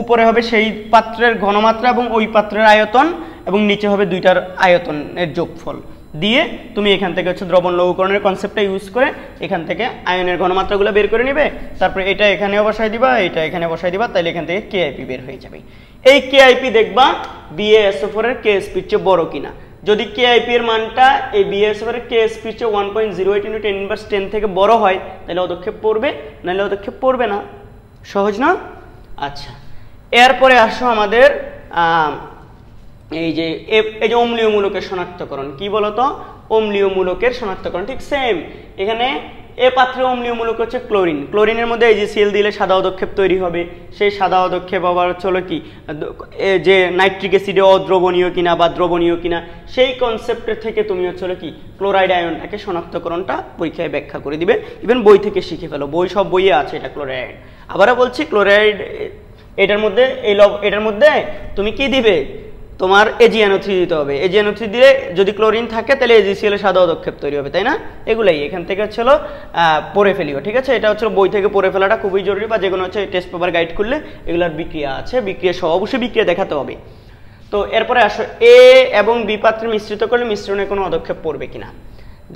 উপরে হবে সেই পাত্রের ঘনমাত্রা এবং ওই পাত্রের আয়তন এবং নিচে হবে দুইটার আয়তনের যোগফল দিয়ে তুমি এখান থেকে হচ্ছে দ্রবণ লঘুকরণের কনসেপ্টটা ইউজ করে এখান থেকে আয়নের ঘনমাত্রাগুলো বের করে নেবে তারপরে এটা এখানে বসায় দিবা এটা এখানে বসায় দিবা তাহলে এখান থেকে কেআইপি বের হয়ে যাবে এই কেআইপি দেখবা ফোর এর কেএসপির চেয়ে বড় কিনা যদি কেআইপি এর মানটা এই ফোর এর কেএসপির চেয়ে one point zero eight into ten inverse ten থেকে বড় হয় তাহলে অদক্ষেপ পড়বে নাহলে অদক্ষেপ পড়বে না সহজ না আচ্ছা এরপরে আসো আমাদের এই যে এই যে অম্লীয় মূলকের শনাক্তকরণ কি বলতো অম্লীয় মূলকের শনাক্তকরণ ঠিক সেম এখানে এ পাত্রে অম্লীয় মূলক হচ্ছে ক্লোরিন ক্লোরিনের মধ্যে এই যে সিএল দিলে সাদা অদক্ষেপ তৈরি হবে সেই সাদা অদক্ষেপ আবার চলো কি যে নাইট্রিক অ্যাসিডে অদ্রবণীয় কিনা বা দ্রবণীয় কিনা সেই কনসেপ্টের থেকে তুমি হচ্ছে কি ক্লোরাইড আয়নটাকে শনাক্তকরণটা পরীক্ষায় ব্যাখ্যা করে দিবে ইভেন বই থেকে শিখে ফেলো বই সব বইয়ে আছে এটা ক্লোরাইড আবারও বলছি ক্লোরাইড এটার মধ্যে এই লব এটার মধ্যে তুমি কি দিবে তোমার এজিয়ানো থ্রি দিতে হবে এজিয়ানো থ্রি দিলে যদি ক্লোরিন থাকে তাহলে এজিসিএল এর সাদা অদক্ষেপ তৈরি হবে তাই না এগুলাই এখান থেকে হচ্ছে হলো পড়ে ফেলিও ঠিক আছে এটা হচ্ছে বই থেকে পড়ে ফেলাটা খুবই জরুরি বা যে কোনো হচ্ছে টেস্ট পেপার গাইড করলে এগুলোর বিক্রিয়া আছে বিক্রিয়া সহ অবশ্যই বিক্রিয়া দেখাতে হবে তো এরপরে আসো এ এবং বি পাত্রে মিশ্রিত করলে মিশ্রণে কোনো অদক্ষেপ পড়বে কিনা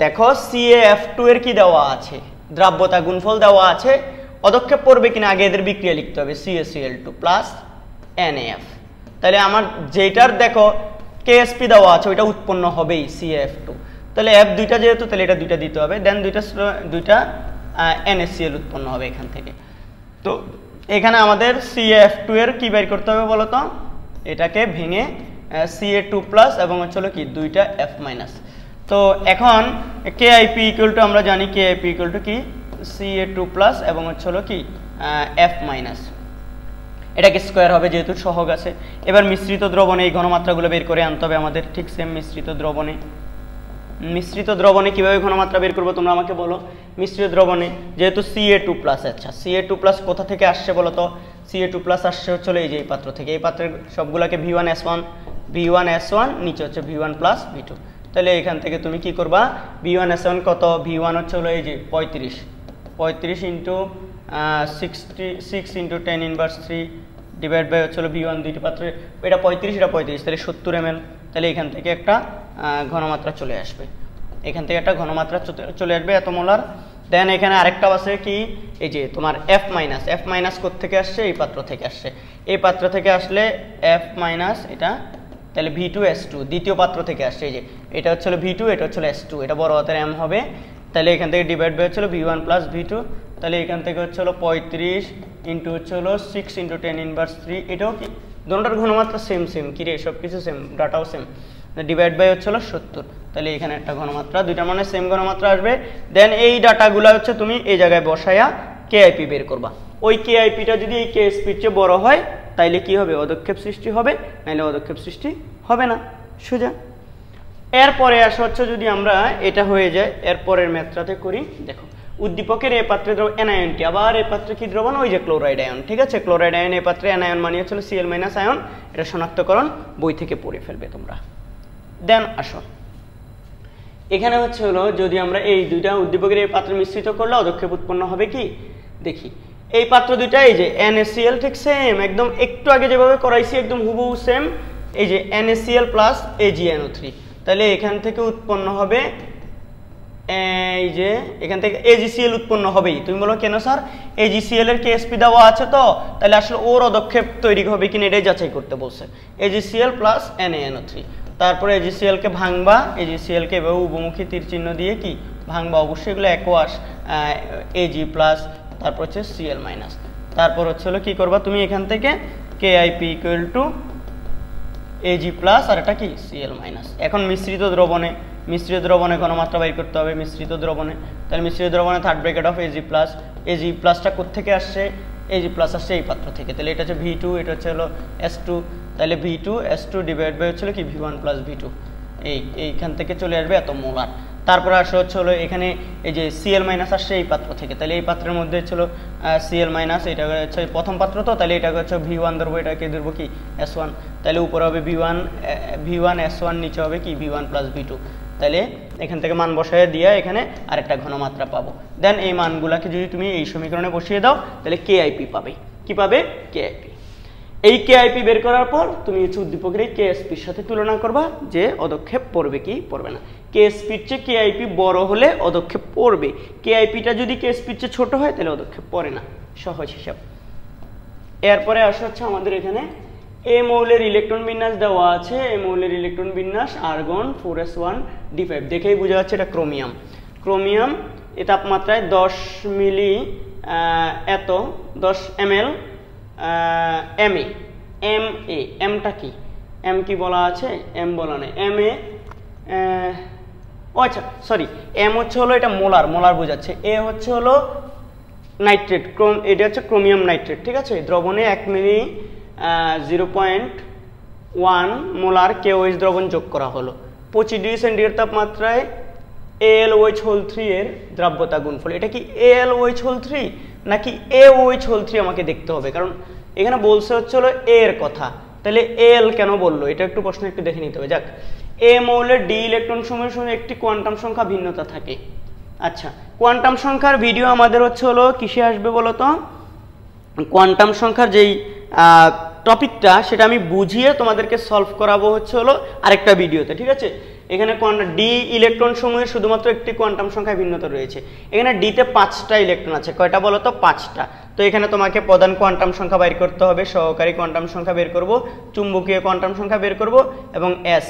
দেখো সি এফ টু এর কি দেওয়া আছে দ্রাব্যতা গুণফল দেওয়া আছে অদক্ষেপ পড়বে কিনা আগে এদের বিক্রিয়া লিখতে হবে C A C L two plus N F তাহলে আমার যেটার দেখো কেএসপি দেওয়া আছে ওইটা উৎপন্ন হবেই সিএফ টু তাহলে এফ দুইটা যেহেতু তাহলে এটা দুইটা দিতে হবে দেন দুইটা দুইটা এনএসসিএল উৎপন্ন হবে এখান থেকে তো এখানে আমাদের সিএফ টু এর কী বের করতে হবে বলতো এটাকে ভেঙে সিএ টু প্লাস এবং হলো কি দুইটা এফ মাইনাস তো এখন কে আইপি ইকুয়াল টু আমরা জানি কে আইপি ইকুয়াল টু কি সিএ টু প্লাস এবং হচ্ছে হলো কি এফ মাইনাস এটাকে স্কোয়ার হবে যেহেতু সহগ আছে এবার মিশ্রিত দ্রবণে এই ঘনমাত্রাগুলো বের করে আনতে হবে আমাদের ঠিক সেম মিশ্রিত দ্রবণে মিশ্রিত দ্রবণে কীভাবে ঘনমাত্রা বের করবো তোমরা আমাকে বলো মিশ্রিত দ্রবণে যেহেতু সি এ টু প্লাস আচ্ছা সি এ টু প্লাস কোথা থেকে আসছে বলো তো সি এ টু প্লাস আসছে হচ্ছে এই যে এই পাত্র থেকে এই পাত্রের সবগুলোকে V one S one V one S one নিচে হচ্ছে V one plus V two তাহলে এখান থেকে তুমি কি করবা ভি ওয়ান এস ওয়ান কত ভি ওয়ান হচ্ছে হলো এই যে পঁয়ত্রিশ পঁয়ত্রিশ into sixty six into ten inverse three divide by হচ্ছে হলো ভি ওয়ান দুইটি পাত্র এটা পঁয়ত্রিশ এটা পঁয়ত্রিশ তাহলে সত্তর এম তাহলে এখান থেকে একটা ঘনমাত্রা চলে আসবে এখান থেকে একটা ঘনমাত্রা চলে আসবে এত মোলার দেন এখানে আরেকটা আছে কি এই যে তোমার এফ মাইনাস এফ মাইনাস থেকে আসছে এই পাত্র থেকে আসছে এই পাত্র থেকে আসলে এফ মাইনাস এটা তাহলে ভি টু এস টু দ্বিতীয় পাত্র থেকে আসছে এই যে এটা হচ্ছিল ভি টু এটা হচ্ছিল এস টু এটা বড় হাতের এম হবে তাহলে এখান থেকে ডিভাইড বাই হচ্ছিল V one plus V two তাহলে এখান থেকে হচ্ছে হলো পঁয়ত্রিশ ইন্টু হচ্ছে হলো six into ten inverse three এটাও কি দুটার ঘনমাত্রা সেম সেম রে সব কিছু সেম ডাটাও সেম ডিভাইড বাই হচ্ছে হলো সত্তর তাহলে এখানে একটা ঘনমাত্রা দুইটা মানে সেম ঘনমাত্রা আসবে দেন এই ডাটাগুলো হচ্ছে তুমি এই জায়গায় বসায়া কেআইপি বের করবা ওই কেআইপিটা যদি এই কেএসপির চেয়ে বড় হয় তাইলে কি হবে অদক্ষেপ সৃষ্টি হবে নাহলে অদক্ষেপ সৃষ্টি হবে না সোজা এরপরে আসা হচ্ছে যদি আমরা এটা হয়ে যায় এরপরের ম্যাথটাতে করি দেখো উদ্দীপকের এ পাত্রে দ্রব অ্যানায়নটি আবার এ পাত্রে কি দ্রবণ ওই যে ক্লোরাইড আয়ন ঠিক আছে ক্লোরাইড আয়ন এ পাত্রে অ্যানায়ন মানিয়ে ছিল সিএল মাইনাস আয়ন এটা শনাক্তকরণ বই থেকে পড়ে ফেলবে তোমরা দেন আসো এখানে হচ্ছে হলো যদি আমরা এই দুইটা উদ্দীপকের এই পাত্র মিশ্রিত করলে অদক্ষেপ উৎপন্ন হবে কি দেখি এই পাত্র দুইটা এই যে এনএসিএল ঠিক সেম একদম একটু আগে যেভাবে করাইছি একদম হুবহু সেম এই যে এনএসিএল প্লাস এজিএনও থ্রি তাহলে এখান থেকে উৎপন্ন হবে এই যে এখান থেকে এজিসিএল উৎপন্ন হবেই তুমি বলো কেন স্যার এজিসিএল এর কেএসপি দেওয়া আছে তো তাহলে আসলে ওর অদক্ষেপ তৈরি হবে কিনা এটাই যাচাই করতে বলছে এজিসিএল প্লাস এনএএনও থ্রি তারপরে এজিসিএলকে ভাঙবা এজিসিএলকে এভাবে উপমুখী তীর চিহ্ন দিয়ে কি ভাঙবা অবশ্যই এগুলো অ্যাকোয়াস এজি প্লাস তারপর হচ্ছে সিএল মাইনাস তারপর হচ্ছে হলো কি করবা তুমি এখান থেকে K I P equal to A G plus আর এটা কি সিএল মাইনাস এখন মিশ্রিত দ্রবণে মিশ্রিত দ্রবণে কোনো মাত্রা বাইর করতে হবে মিশ্রিত দ্রবণে তাহলে মিশ্রিত দ্রবণে third bracket of A G plus A G প্লাসটা কোথেকে আসছে এজি প্লাস আসছে এই পাত্র থেকে তাহলে এটা হচ্ছে ভি টু এটা হচ্ছে হলো এস টু তাহলে V two S two divide by হচ্ছিলো কি V one plus V two এই এইখান থেকে চলে আসবে এত মোলার তারপরে আসলে হচ্ছে হলো এখানে এই যে সিএল মাইনাস আসছে এই পাত্র থেকে তাহলে এই পাত্রের মধ্যে ছিল সিএল মাইনাস এটা হচ্ছে প্রথম পাত্র তো তাহলে এটাকে হচ্ছে ভি ওয়ান ধরবো এটাকে ধরবো কি এস ওয়ান তাহলে উপরে হবে V one V one S one নিচে হবে কি V one plus V two তাহলে এখান থেকে মান বসায় দিয়ে এখানে আরেকটা ঘনমাত্রা পাবো দেন এই মানগুলাকে যদি তুমি এই সমীকরণে বসিয়ে দাও তাহলে কে আইপি পাবে কি পাবে কে আইপি এই কে আইপি বের করার পর তুমি হচ্ছে উদ্দীপকের এই এসপির সাথে তুলনা করবা যে অদক্ষেপ পড়বে কি পড়বে না কে এসপির চেয়ে কে আইপি বড় হলে অদক্ষেপ পড়বে কে আইপিটা যদি কে এসপির চেয়ে ছোট হয় তাহলে অদক্ষেপ পড়ে না সহজ হিসাব এরপরে আসা হচ্ছে আমাদের এখানে এ মৌলের ইলেকট্রন বিন্যাস দেওয়া আছে এ মৌলের ইলেকট্রন বিন্যাস argon four S one D five দেখেই বোঝা যাচ্ছে এটা ক্রোমিয়াম ক্রোমিয়াম এ তাপমাত্রায় দশ মিলি এত দশ M L M A M A এমটা কি এম কি বলা আছে এম বলা নেই এম এ ও আচ্ছা সরি এম হচ্ছে হলো এটা মোলার মোলার বোঝাচ্ছে এ হচ্ছে হলো নাইট্রেট ক্রোম এটা হচ্ছে ক্রোমিয়াম নাইট্রেট ঠিক আছে দ্রবণে এক milli zero point one molar K O H দ্রবণ যোগ করা হলো পঁচিশ ডিগ্রি সেন্টিগ্রেড তাপমাত্রায় এল ওয়েচ হোল থ্রি এর দ্রাব্যতা গুণফল এটা কি এল ওয়েচ হোল থ্রি নাকি এ ওয়েচ হোল থ্রি আমাকে দেখতে হবে কারণ এখানে বলছে হচ্ছে হলো এর কথা তাহলে এল কেন বললো এটা একটু প্রশ্ন একটু দেখে নিতে হবে যাক এ মৌলের ডি ইলেকট্রন সময়ের সঙ্গে একটি কোয়ান্টাম সংখ্যা ভিন্নতা থাকে আচ্ছা কোয়ান্টাম সংখ্যার ভিডিও আমাদের হচ্ছে হলো কিসে আসবে বলতো কোয়ান্টাম সংখ্যার যেই টপিকটা সেটা আমি বুঝিয়ে তোমাদেরকে সলভ করাবো হচ্ছে হলো আরেকটা ভিডিওতে ঠিক আছে এখানে ডি ইলেকট্রন সমূহের শুধুমাত্র একটি কোয়ান্টাম সংখ্যা ভিন্নতা রয়েছে এখানে ডিতে পাঁচটা ইলেকট্রন আছে কয়টা বলো তো পাঁচটা তো এখানে তোমাকে প্রধান কোয়ান্টাম সংখ্যা বের করতে হবে সহকারী কোয়ান্টাম সংখ্যা বের করব চুম্বকীয় কোয়ান্টাম সংখ্যা বের করব এবং অ্যাস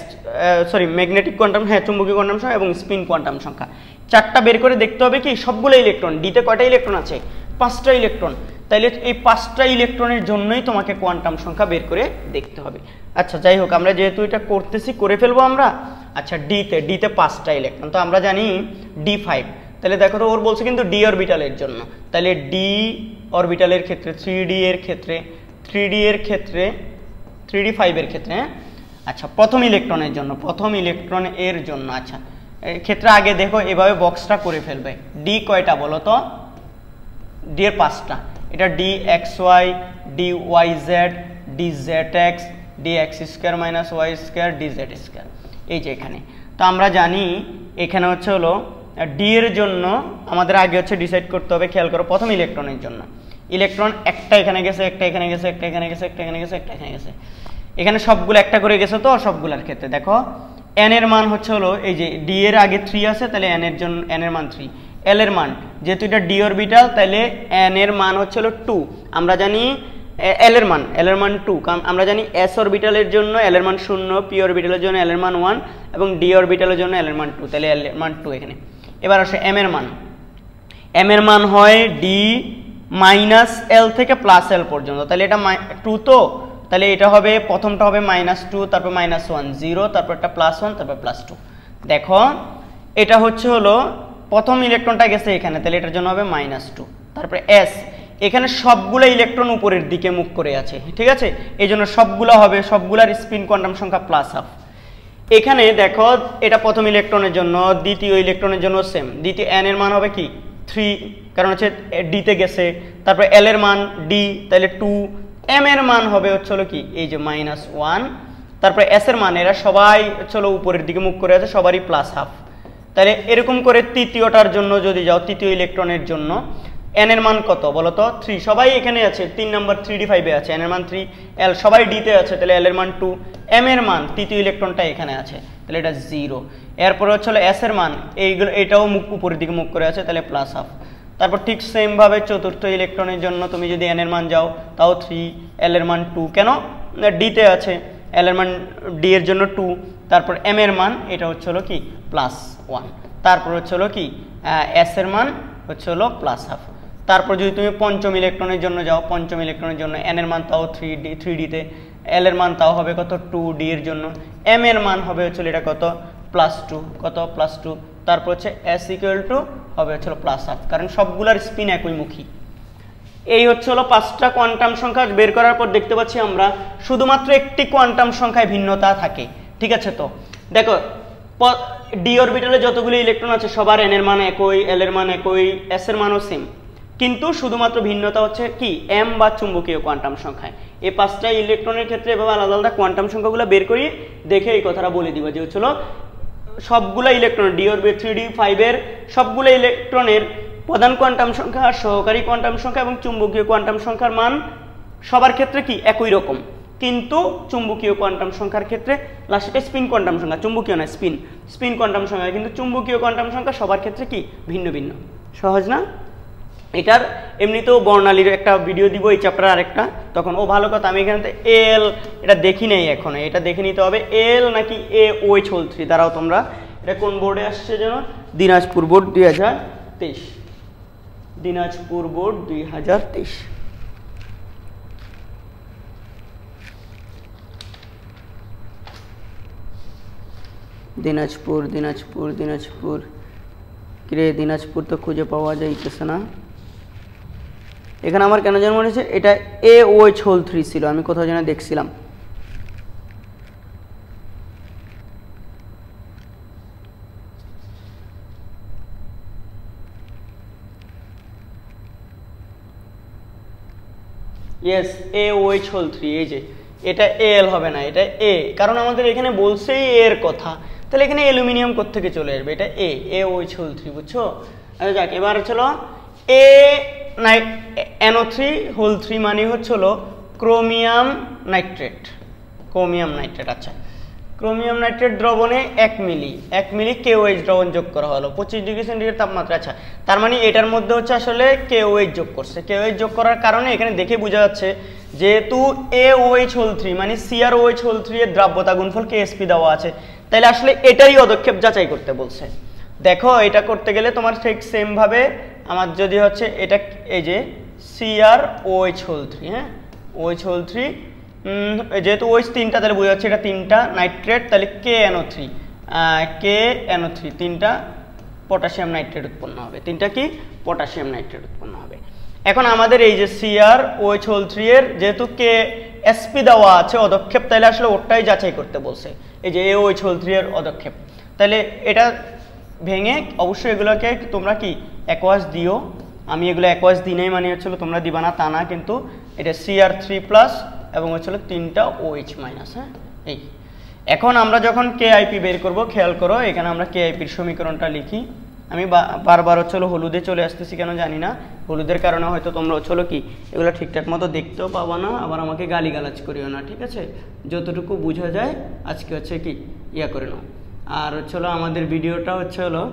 সরি ম্যাগনেটিক কোয়ান্টাম হ্যাঁ চুম্বকীয় কোয়ান্টাম সংখ্যা এবং স্পিন কোয়ান্টাম সংখ্যা চারটা বের করে দেখতে হবে কি সবগুলো ইলেকট্রন ডিতে কয়টা ইলেকট্রন আছে পাঁচটা ইলেকট্রন তাইলে এই পাঁচটা ইলেকট্রনের জন্যই তোমাকে কোয়ান্টাম সংখ্যা বের করে দেখতে হবে আচ্ছা যাই হোক আমরা যেহেতু এটা করতেছি করে ফেলবো আমরা আচ্ছা ডিতে ডিতে পাঁচটা ইলেকট্রন তো আমরা জানি ডি ফাইভ তাহলে দেখো তো ওর বলছে কিন্তু ডি অরবিটালের জন্য তাহলে ডি অরবিটালের ক্ষেত্রে থ্রি ডি এর ক্ষেত্রে থ্রি ডি এর ক্ষেত্রে থ্রি ডি ফাইভের ক্ষেত্রে হ্যাঁ আচ্ছা প্রথম ইলেকট্রনের জন্য প্রথম ইলেকট্রন এর জন্য আচ্ছা ক্ষেত্রে আগে দেখো এভাবে বক্সটা করে ফেলবে ডি কয়টা বলো তো ডি এর পাঁচটা এটা D X Y D Y Z D Z X D X square minus Y square D Z square এই যে এখানে তো আমরা জানি এখানে হচ্ছে হলো ডি এর জন্য আমাদের আগে হচ্ছে ডিসাইড করতে হবে খেয়াল করো প্রথম ইলেকট্রনের জন্য ইলেকট্রন একটা এখানে গেছে একটা এখানে গেছে একটা এখানে গেছে একটা এখানে গেছে একটা এখানে গেছে এখানে সবগুলো একটা করে গেছে তো সবগুলোর ক্ষেত্রে দেখো এন এর মান হচ্ছে হলো এই যে ডি এর আগে থ্রি আছে তাহলে এন এর জন্য এন এর মান থ্রি এল এর মান যেহেতু এটা ডি অরবিটাল তাহলে এন এর মান হচ্ছে হলো টু আমরা জানি এল এর মান এল এর মান টু কারণ আমরা জানি এস অরবিটালের জন্য এল এর মান শূন্য পি অরবিটালের জন্য এল এর মান ওয়ান এবং ডি অরবিটালের জন্য এল এর মান টু তাহলে এল এর মান টু এখানে এবার আসে এম এর মান এম এর মান হয় ডি মাইনাস এল থেকে প্লাস এল পর্যন্ত তাহলে এটা টু তো তাহলে এটা হবে প্রথমটা হবে মাইনাস টু তারপর মাইনাস ওয়ান জিরো তারপর একটা প্লাস ওয়ান তারপর প্লাস টু দেখো এটা হচ্ছে হলো প্রথম ইলেকট্রনটা গেছে এখানে তাহলে এটার জন্য হবে মাইনাস টু তারপরে এস এখানে সবগুলো ইলেকট্রন উপরের দিকে মুখ করে আছে ঠিক আছে এই জন্য সবগুলো হবে সবগুলার স্পিন কোয়ান্টাম সংখ্যা প্লাস হাফ এখানে দেখো এটা প্রথম ইলেকট্রনের জন্য দ্বিতীয় ইলেকট্রনের জন্য সেম দ্বিতীয় এন এর মান হবে কি থ্রি কারণ হচ্ছে ডিতে গেছে তারপরে এল এর মান ডি তাহলে টু এম এর মান হবে হচ্ছে হলো কি এই যে মাইনাস ওয়ান তারপরে এস এর মান এরা সবাই হচ্ছে উপরের দিকে মুখ করে আছে সবারই প্লাস হাফ তাহলে এরকম করে তৃতীয়টার জন্য যদি যাও তৃতীয় ইলেকট্রনের জন্য এন এর মান কত বলো তো থ্রি সবাই এখানে আছে তিন নম্বর থ্রি ডি ফাইভে আছে এন এর মান থ্রি এল সবাই ডিতে আছে তাহলে এল এর মান টু এম এর মান তৃতীয় ইলেকট্রনটা এখানে আছে তাহলে এটা জিরো এরপরে হচ্ছে হলো এস এর মান এইগুলো এটাও মুখ উপরের দিকে মুখ করে আছে তাহলে প্লাস হাফ তারপর ঠিক সেমভাবে চতুর্থ ইলেকট্রনের জন্য তুমি যদি এন এর মান যাও তাও থ্রি এল এর মান টু কেন ডিতে আছে এল এর মান ডি এর জন্য টু তারপর এম এর মান এটা হচ্ছে হলো কি প্লাস ওয়ান তারপর হচ্ছে হলো কি এসের মান হচ্ছে হলো প্লাস হাফ তারপর যদি তুমি পঞ্চম ইলেকট্রনের জন্য যাও পঞ্চম ইলেকট্রনের জন্য এন এর মান তাও থ্রি ডি থ্রি ডিতে এল এর মান তাও হবে কত টু ডি এর জন্য এম এর মান হবে হচ্ছে এটা কত প্লাস টু কত প্লাস টু তারপর হচ্ছে এস ইকুয়াল টু হবে হচ্ছে প্লাস হাফ কারণ সবগুলার স্পিন একই মুখী এই হচ্ছে হলো পাঁচটা কোয়ান্টাম সংখ্যা বের করার পর দেখতে পাচ্ছি আমরা শুধুমাত্র একটি কোয়ান্টাম সংখ্যায় ভিন্নতা থাকে ঠিক আছে তো দেখো ডি অরবিটালে যতগুলি ইলেকট্রন আছে সবার এন এর মান একই এল এর মান একই এস এর মানও সেম কিন্তু শুধুমাত্র ভিন্নতা হচ্ছে কি এম বা চুম্বকীয় কোয়ান্টাম সংখ্যায় এই পাঁচটা ইলেকট্রনের ক্ষেত্রে এভাবে আলাদা আলাদা কোয়ান্টাম সংখ্যাগুলো বের করি দেখে এই কথাটা বলে দিব যে হচ্ছিল সবগুলো electron D orbit three D ফাইভের সবগুলো ইলেকট্রনের প্রধান কোয়ান্টাম সংখ্যা সহকারী কোয়ান্টাম সংখ্যা এবং চুম্বকীয় কোয়ান্টাম সংখ্যার মান সবার ক্ষেত্রে কি একই রকম কিন্তু চুম্বকীয় কোয়ান্টাম সংখ্যার ক্ষেত্রে লাস্ট এটা স্পিন কোয়ান্টাম সংখ্যা চুম্বকীয় না স্পিন স্পিন কোয়ান্টাম সংখ্যা কিন্তু চুম্বকীয় কোয়ান্টাম সংখ্যা সবার ক্ষেত্রে কি ভিন্ন ভিন্ন সহজ না এটার এমনিতেও বর্ণালীর একটা ভিডিও দিব এই চ্যাপ্টার আরেকটা তখন ও ভালো কথা আমি এখানে এল এটা দেখি নেই এখন এটা দেখে নিতে হবে এল নাকি এ ওই থ্রি দাঁড়াও তোমরা এটা কোন বোর্ডে আসছে যেন দিনাজপুর বোর্ড দুই দিনাজপুর বোর্ড দুই দিনাজপুর দিনাজপুর দিনাজপুর কিরে দিনাজপুর তো খুঁজে পাওয়া যাইতেছে না এখানে আমার কেন জন্ম হয়েছে এটা এ ওয়েচ হোল থ্রি ছিল আমি কোথাও যেন দেখছিলাম yes A O H whole three এই যে এটা এ এল হবে না এটা এ কারণ আমাদের এখানে বলছেই এর কথা তাহলে এখানে অ্যালুমিনিয়াম থেকে চলে আসবে এটা এ এ ওই ছল থ্রি বুঝছো আচ্ছা, যাক এবার চলো এ নাই এনও থ্রি হোল থ্রি মানে হচ্ছিল ক্রোমিয়াম নাইট্রেট ক্রোমিয়াম নাইট্রেট আচ্ছা ক্রোমিয়াম নাইট্রেট দ্রবণে এক মিলি এক মিলি কেওএইচ দ্রবণ যোগ করা হলো পঁচিশ ডিগ্রি সেন্টিগ্রেড তাপমাত্রা আচ্ছা তার মানে এটার মধ্যে হচ্ছে আসলে কেওএইচ যোগ করছে কেওএইচ যোগ করার কারণে এখানে দেখে বোঝা যাচ্ছে যেহেতু এ ওয়েজ হোল থ্রি মানে সিআর ওয়েজ হোল থ্রি এর দ্রাব্যতা গুণফল কেএসপি দেওয়া আছে তাহলে আসলে এটাই অদক্ষেপ যাচাই করতে বলছে দেখো এটা করতে গেলে তোমার ঠিক সেমভাবে আমার যদি হচ্ছে এটা এই যে সিআর ওএইচ হোল থ্রি হ্যাঁ ওইচ হোল থ্রি যেহেতু ওইচ তিনটা তাহলে বোঝা যাচ্ছে এটা তিনটা নাইট্রেট তাহলে K N O three K N O three তিনটা পটাশিয়াম নাইট্রেট উৎপন্ন হবে তিনটা কি পটাশিয়াম নাইট্রেট উৎপন্ন হবে এখন আমাদের এই যে সিআর ওএইচ হোল থ্রি এর যেহেতু কে এসপি দেওয়া আছে অদক্ষেপ তাহলে আসলে ওটাই যাচাই করতে বলছে এই যে এ ওএইচ হোল থ্রি এর অদক্ষেপ তাহলে এটা ভেঙে অবশ্যই এগুলোকে তোমরা কি অ্যাকোয়াস দিও আমি এগুলো অ্যাকোয়াস দিনেই মানে হচ্ছিলো তোমরা দিবা না তা না কিন্তু এটা সিআর থ্রি প্লাস এবং হচ্ছিলো তিনটা ওএইচ মাইনাস হ্যাঁ এই এখন আমরা যখন কেআইপি বের করবো খেয়াল করো এখানে আমরা কেআইপির সমীকরণটা লিখি আমি বারবার হচ্ছে হলো হলুদে চলে আসতেছি কেন জানি না হলুদের কারণে হয়তো তোমরা হচ্ছে কি এগুলো ঠিকঠাক মতো দেখতেও পাবো না আবার আমাকে গালিগালাজ করিও না ঠিক আছে যতটুকু বোঝা যায় আজকে হচ্ছে কি ইয়া করে নাও আর হচ্ছে হলো আমাদের ভিডিওটা হচ্ছে হলো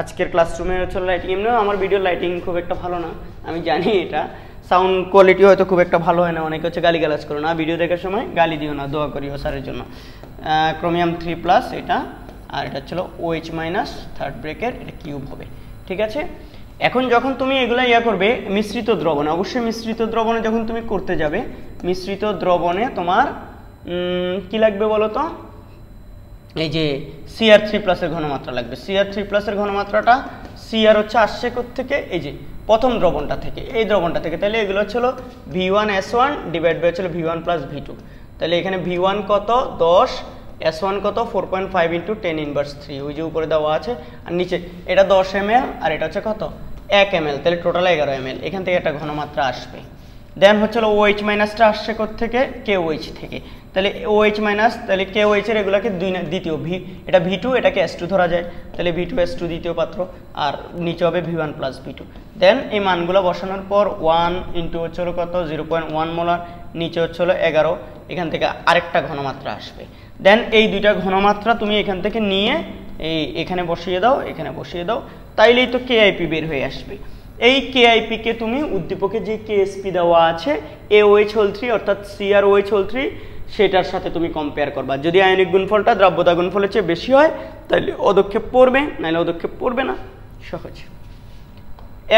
আজকের ক্লাসরুমে হচ্ছে লাইটিং এমনি আমার ভিডিও লাইটিং খুব একটা ভালো না আমি জানি এটা সাউন্ড কোয়ালিটি হয়তো খুব একটা ভালো হয় না অনেকে হচ্ছে গালি গালাজ করো না ভিডিও দেখার সময় গালি দিও না দোয়া করিও স্যারের জন্য ক্রোমিয়াম থ্রি প্লাস এটা আর এটা ছিল ওএইচ মাইনাস থার্ড ব্রেকের এটা কিউব হবে ঠিক আছে এখন যখন তুমি এগুলো ইয়া করবে মিশ্রিত দ্রবণে অবশ্যই মিশ্রিত দ্রবণে যখন তুমি করতে যাবে মিশ্রিত দ্রবণে তোমার কি লাগবে বলো তো এই যে সিআর থ্রি প্লাসের ঘনমাত্রা লাগবে সিআর থ্রি প্লাসের ঘনমাত্রাটা সিআর হচ্ছে আসছে থেকে এই যে প্রথম দ্রবণটা থেকে এই দ্রবণটা থেকে তাহলে এগুলো ছিল V one S one divide by হচ্ছিল V one plus V two তাহলে এখানে ভি ওয়ান কত দশ এস ওয়ান কত four point five into ten inverse three ওই যে উপরে দেওয়া আছে আর নিচে এটা দশ এম আর এটা হচ্ছে কত এক এম তাহলে টোটাল এগারো এম এখান থেকে একটা ঘনমাত্রা আসবে দেন হচ্ছে ও এইচ মাইনাসটা আসছে থেকে কে ওইচ থেকে তাহলে ও এইচ মাইনাস তাহলে কে ওইচের এগুলাকে দুই দ্বিতীয় ভি এটা ভি টু এটাকে এস টু ধরা যায় তাহলে ভি টু এস টু দ্বিতীয় পাত্র আর নিচে হবে V one plus V two then এই মানগুলো বসানোর পর ওয়ান ইন্টু হচ্ছে কত জিরো পয়েন্ট ওয়ান মোলার নিচে হচ্ছে হলো এগারো এখান থেকে আরেকটা ঘনমাত্রা আসবে দেন এই দুইটা ঘনমাত্রা তুমি এখান থেকে নিয়ে এই এখানে বসিয়ে দাও এখানে বসিয়ে দাও তাইলেই তো কে আইপি বের হয়ে আসবে এই কে কেআইপিকে তুমি উদ্দীপকে যে কে এসপি দেওয়া আছে এ ওয়েচ হোল থ্রি অর্থাৎ সিআর ওয়েচ হোল থ্রি সেটার সাথে তুমি কম্পেয়ার করবা যদি আয়নিক গুণফলটা দ্রব্যতা গুণফলের চেয়ে বেশি হয় তাহলে অদক্ষেপ পড়বে নাহলে অদক্ষেপ পড়বে না সহজ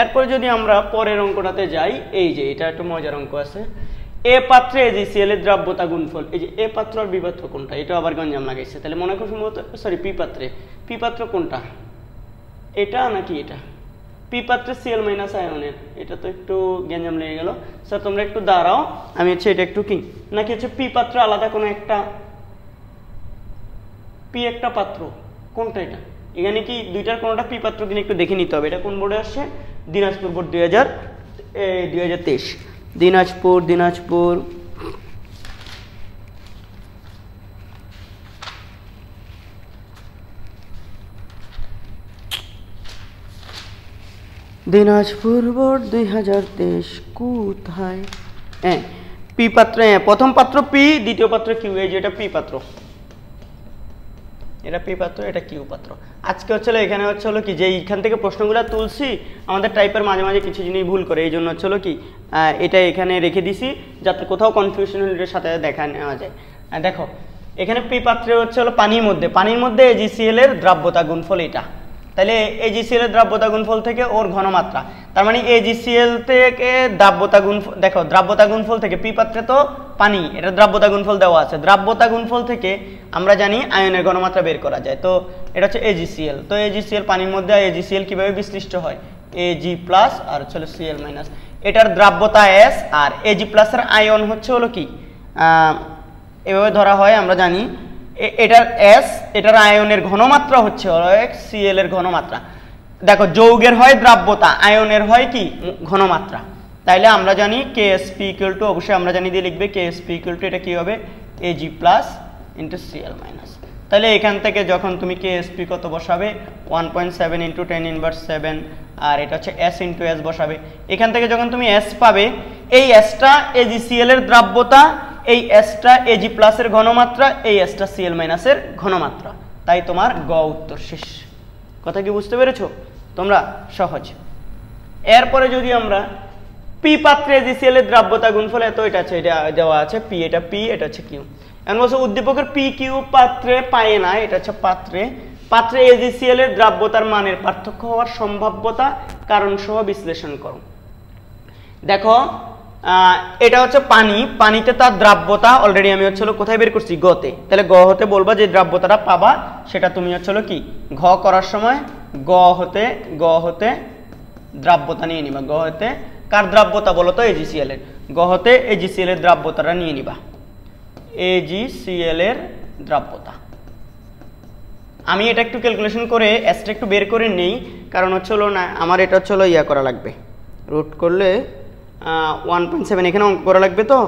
এরপর যদি আমরা পরের অঙ্কটাতে যাই এই যে এটা একটু মজার অঙ্ক আছে এ পাত্রে যে সিএলের দ্রাব্যতা গুণফল এই যে এ পাত্র আর বিপাত্র কোনটা এটা আবার গঞ্জাম লাগাইছে তাহলে মনে করো সম্ভবত সরি পি পাত্রে পি পাত্র কোনটা এটা নাকি এটা পি পাত্রে সিএল মাইনাস আয়নের এটা তো একটু গঞ্জাম লেগে গেল স্যার তোমরা একটু দাঁড়াও আমি হচ্ছে এটা একটু কি নাকি হচ্ছে পি পাত্র আলাদা কোনো একটা পি একটা পাত্র কোনটা এটা এখানে কি দুইটার কোনোটা পি পাত্র কিনে একটু দেখে নিতে হবে এটা কোন বোর্ডে আসছে দিনাজপুর বোর্ড দুই হাজার দুই হাজার তেইশ दिनाजपुर दिनाजपुर दिनाजपुर बोर्ड दुई हजार तेईस कू पी पत्र प्रथम पत्र पी द्वित पत्र क्यू पी पत्र এটা পে পাত্র এটা কিউ পাত্র আজকে হচ্ছে এখানে হচ্ছে হলো কি যে এইখান থেকে প্রশ্নগুলো তুলছি আমাদের টাইপের মাঝে মাঝে কিছু জিনিস ভুল করে এই জন্য হচ্ছে হলো কি এটা এখানে রেখে দিছি যাতে কোথাও কনফিউশন হলে সাথে দেখা নেওয়া যায় দেখো এখানে পি পাত্রে হচ্ছে হলো পানির মধ্যে পানির মধ্যে এজিসিএল এর দ্রাব্যতা গুণফল এটা তাহলে এজিসিএল এর দ্রাব্যতা গুণফল থেকে ওর ঘনমাত্রা তার মানে এজিসিএল থেকে দ্রাব্যতা গুণফল দেখো দ্রাব্যতা গুণফল থেকে পি পাত্রে তো পানি এটা দ্রাব্যতা গুণফল দেওয়া আছে দ্রাব্যতা গুণফল থেকে আমরা জানি আয়নের গণমাত্রা বের করা যায় তো এটা হচ্ছে এজিসিএল তো এজিসিএল পানির মধ্যে এজিসিএল কীভাবে বিশ্লিষ্ট হয় এজি প্লাস আর হচ্ছে হলো সিএল মাইনাস এটার দ্রাব্যতা এস আর এজি প্লাসের আয়ন হচ্ছে হলো কি এভাবে ধরা হয় আমরা জানি এটার এস এটার আয়নের ঘনমাত্রা হচ্ছে হলো সিএল এর ঘনমাত্রা দেখো যৌগের হয় দ্রাব্যতা আয়নের হয় কি ঘনমাত্রা তাইলে আমরা জানি কে এসপি ইকুয়াল টু অবশ্যই আমরা জানি দিয়ে লিখবে কে এসপি ইকুয়াল টু এটা কী হবে A G plus into C L minus তাহলে এখান থেকে যখন তুমি কে এসপি কত বসাবে one point seven into ten inverse seven আর এটা হচ্ছে এস ইন্টু এস বসাবে এখান থেকে যখন তুমি এস পাবে এই এসটা এজি সিএল এর দ্রাব্যতা এই এসটা এজি প্লাসের ঘনমাত্রা এই এসটা সিএল মাইনাসের ঘনমাত্রা তাই তোমার গ উত্তর শেষ কথা কি বুঝতে পেরেছো তোমরা সহজ এরপরে যদি আমরা পি পাত্রে জিসিএল এর দ্রাব্যতা গুণফল এত এটা আছে এটা দেওয়া আছে পি এটা পি এটা হচ্ছে কিউ এখন বলছে উদ্দীপকের পি কিউ পাত্রে পায় না এটা হচ্ছে পাত্রে পাত্রে এজিসিএল এর দ্রাব্যতার মানের পার্থক্য হওয়ার সম্ভাব্যতা কারণ সহ বিশ্লেষণ করো দেখো এটা হচ্ছে পানি পানিতে তার দ্রাব্যতা অলরেডি আমি হচ্ছিল কোথায় বের করছি গতে তাহলে গ হতে বলবা যে দ্রাব্যতাটা পাবা সেটা তুমি হচ্ছিল কি ঘ করার সময় গ হতে গ হতে দ্রাব্যতা নিয়ে নিবা গ হতে কার দ্রাব্যতা বলো তো এজিসিএল এর গহতে এজিসিএলের এর দ্রাব্যতাটা নিয়ে নিবা এজিসিএল এর দ্রাব্যতা আমি এটা একটু ক্যালকুলেশন করে এসটা একটু বের করে নেই কারণ হচ্ছে হলো না আমার এটা হচ্ছে হলো ইয়া করা লাগবে রুট করলে ওয়ান পয়েন্ট সেভেন এখানে অঙ্ক করা লাগবে তো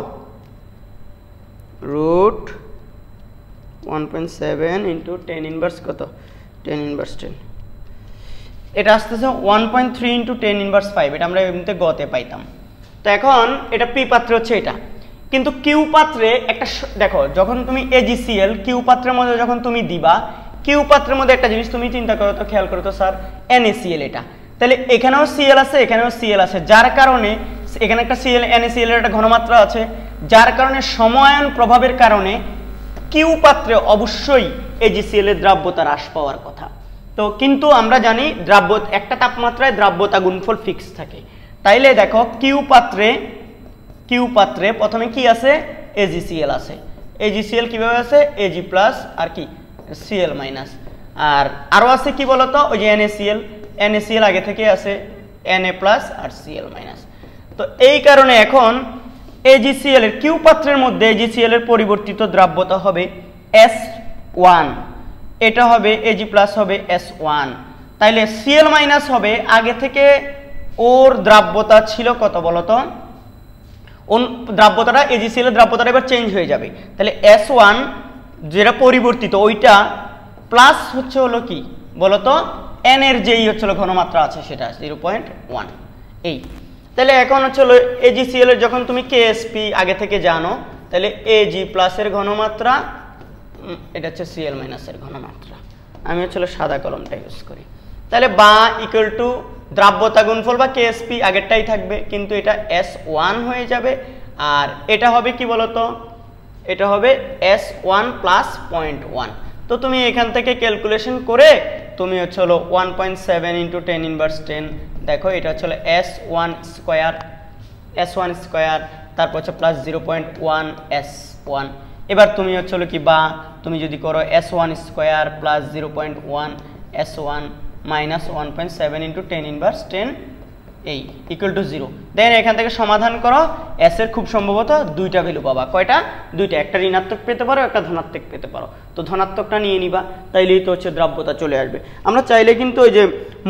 root one point seven into ten inverse কত টেন ইনভার্স টেন এটা আসতেছে one point three into ten inverse five এটা আমরা এমনিতে গতে পাইতাম তো এখন এটা পি পাত্রে হচ্ছে এটা কিন্তু কিউ পাত্রে একটা দেখো যখন তুমি এজিসিএল কিউ পাত্রের মধ্যে যখন তুমি দিবা কিউ পাত্রের মধ্যে একটা জিনিস তুমি চিন্তা করো তো খেয়াল করো তো স্যার এনএসিএল এটা তাহলে এখানেও সিএল আছে এখানেও সিএল আছে যার কারণে এখানে একটা সিএল এনএসিএল এর একটা ঘনমাত্রা আছে যার কারণে সময়ন প্রভাবের কারণে কিউ পাত্রে অবশ্যই এজিসিএল এর দ্রাব্যতা হ্রাস পাওয়ার কথা তো কিন্তু আমরা জানি দ্রাব্য একটা তাপমাত্রায় দ্রাব্যতা গুণফল ফিক্স থাকে তাইলে দেখো কিউ পাত্রে কিউ পাত্রে প্রথমে কি আছে এজিসিএল আছে এজিসিএল কীভাবে আছে এজি প্লাস আর কি সিএল মাইনাস আর আরও আছে কি বলতো ওই যে এনএসিএল এনএসিএল আগে থেকে আছে এনএ প্লাস আর সিএল মাইনাস তো এই কারণে এখন এজিসিএল এর কিউ পাত্রের মধ্যে এজিসিএল এর পরিবর্তিত দ্রাব্যতা হবে এস ওয়ান এটা হবে এজি প্লাস হবে এস ওয়ান তাইলে সিএল মাইনাস হবে আগে থেকে ওর দ্রাব্যতা ছিল কত বলতো দ্রাব্যতাটা সিএল দ্রাব্যতাটা এবার চেঞ্জ হয়ে যাবে তাহলে এস ওয়ান যেটা পরিবর্তিত ওইটা প্লাস হচ্ছে হলো কি বলতো এন এর যেই হচ্ছিলো ঘনমাত্রা আছে সেটা জিরো পয়েন্ট ওয়ান এই তাহলে এখন হচ্ছে হলো এজিসিএলের যখন তুমি পি আগে থেকে জানো তাহলে এজি প্লাসের ঘনমাত্রা এটা হচ্ছে সিএল মাইনাসের ঘনমাত্রা আমি হচ্ছে সাদা কলমটা ইউজ করি তাহলে বা ইকুয়াল টু দ্রাব্যতা গুণফল বা কেএসপি আগেরটাই থাকবে কিন্তু এটা এস ওয়ান হয়ে যাবে আর এটা হবে কি বলতো এটা হবে S one plus point one তো তুমি এখান থেকে ক্যালকুলেশন করে তুমি হচ্ছে হলো one point seven into ten inverse ten দেখো এটা হচ্ছে হলো S one square S one square তারপর হচ্ছে plus zero point one S one এবার তুমি হচ্ছে হলো কি বা তুমি যদি করো S one square plus zero point one S one minus one point seven into ten inverse ten এই ইকুয়াল টু জিরো দেন এখান থেকে সমাধান করো এস এর খুব সম্ভবত দুইটা ভ্যালু পাবা কয়টা দুইটা একটা ঋণাত্মক পেতে পারো একটা ধনাত্মক পেতে পারো তো ধনাত্মকটা নিয়ে নিবা তাইলেই তো হচ্ছে দ্রাব্যতা চলে আসবে আমরা চাইলে কিন্তু ওই যে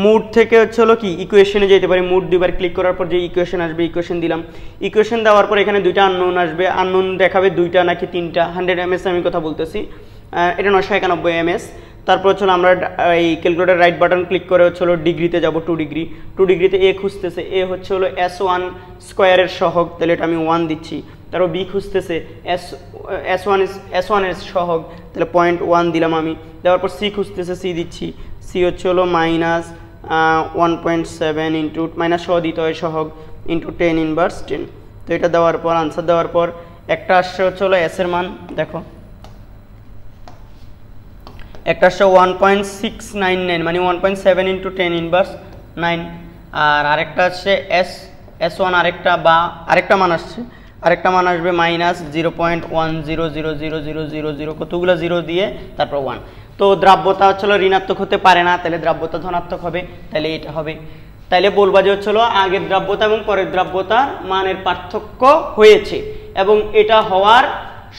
মুড থেকে হচ্ছে হলো কি ইকুয়েশনে যেতে পারি মুড দুইবার ক্লিক করার পর যে ইকুয়েশন আসবে ইকুয়েশন দিলাম ইকুয়েশন দেওয়ার পর এখানে দুইটা আননোন আসবে আননোন দেখাবে দুইটা নাকি তিনটা হান্ড্রেড এম এস আমি কথা বলতেছি এটা নশো একানব্বই এম এস তারপর হচ্ছে আমরা এই ক্যালকুলেটার রাইট বাটন ক্লিক করে হচ্ছে হলো ডিগ্রিতে যাব টু ডিগ্রি টু ডিগ্রিতে এ খুঁজতেছে এ হচ্ছে হলো এস ওয়ান স্কোয়ারের সহগ তাহলে এটা আমি ওয়ান দিচ্ছি তারপর বি খুঁজতেছে এস এস ওয়ান এস ওয়ানের সহগ তাহলে পয়েন্ট ওয়ান দিলাম আমি দেওয়ার পর সি খুঁজতেছে সি দিচ্ছি সি হচ্ছে হলো minus one point seven into minus সহ দিতে হয় সহগ ইন্টু টেন ইনভার্স টেন তো এটা দেওয়ার পর আনসার দেওয়ার পর একটা আসছে হচ্ছে হলো এসের মান দেখো একটা হচ্ছে one point six nine nine মানে one point seven into ten inverse nine আর আরেকটা হচ্ছে এস এস ওয়ান আরেকটা বা আরেকটা মান আসছে আরেকটা মান আসবে minus zero point one zero zero zero zero zero zero কতগুলো জিরো দিয়ে তারপর ওয়ান তো দ্রাব্যতা হচ্ছিল ঋণাত্মক হতে পারে না তাহলে দ্রাব্যতা ধনাত্মক হবে তাহলে এটা হবে তাইলে বলবা যে হচ্ছিল আগের দ্রাব্যতা এবং পরের দ্রাব্যতার মানের পার্থক্য হয়েছে এবং এটা হওয়ার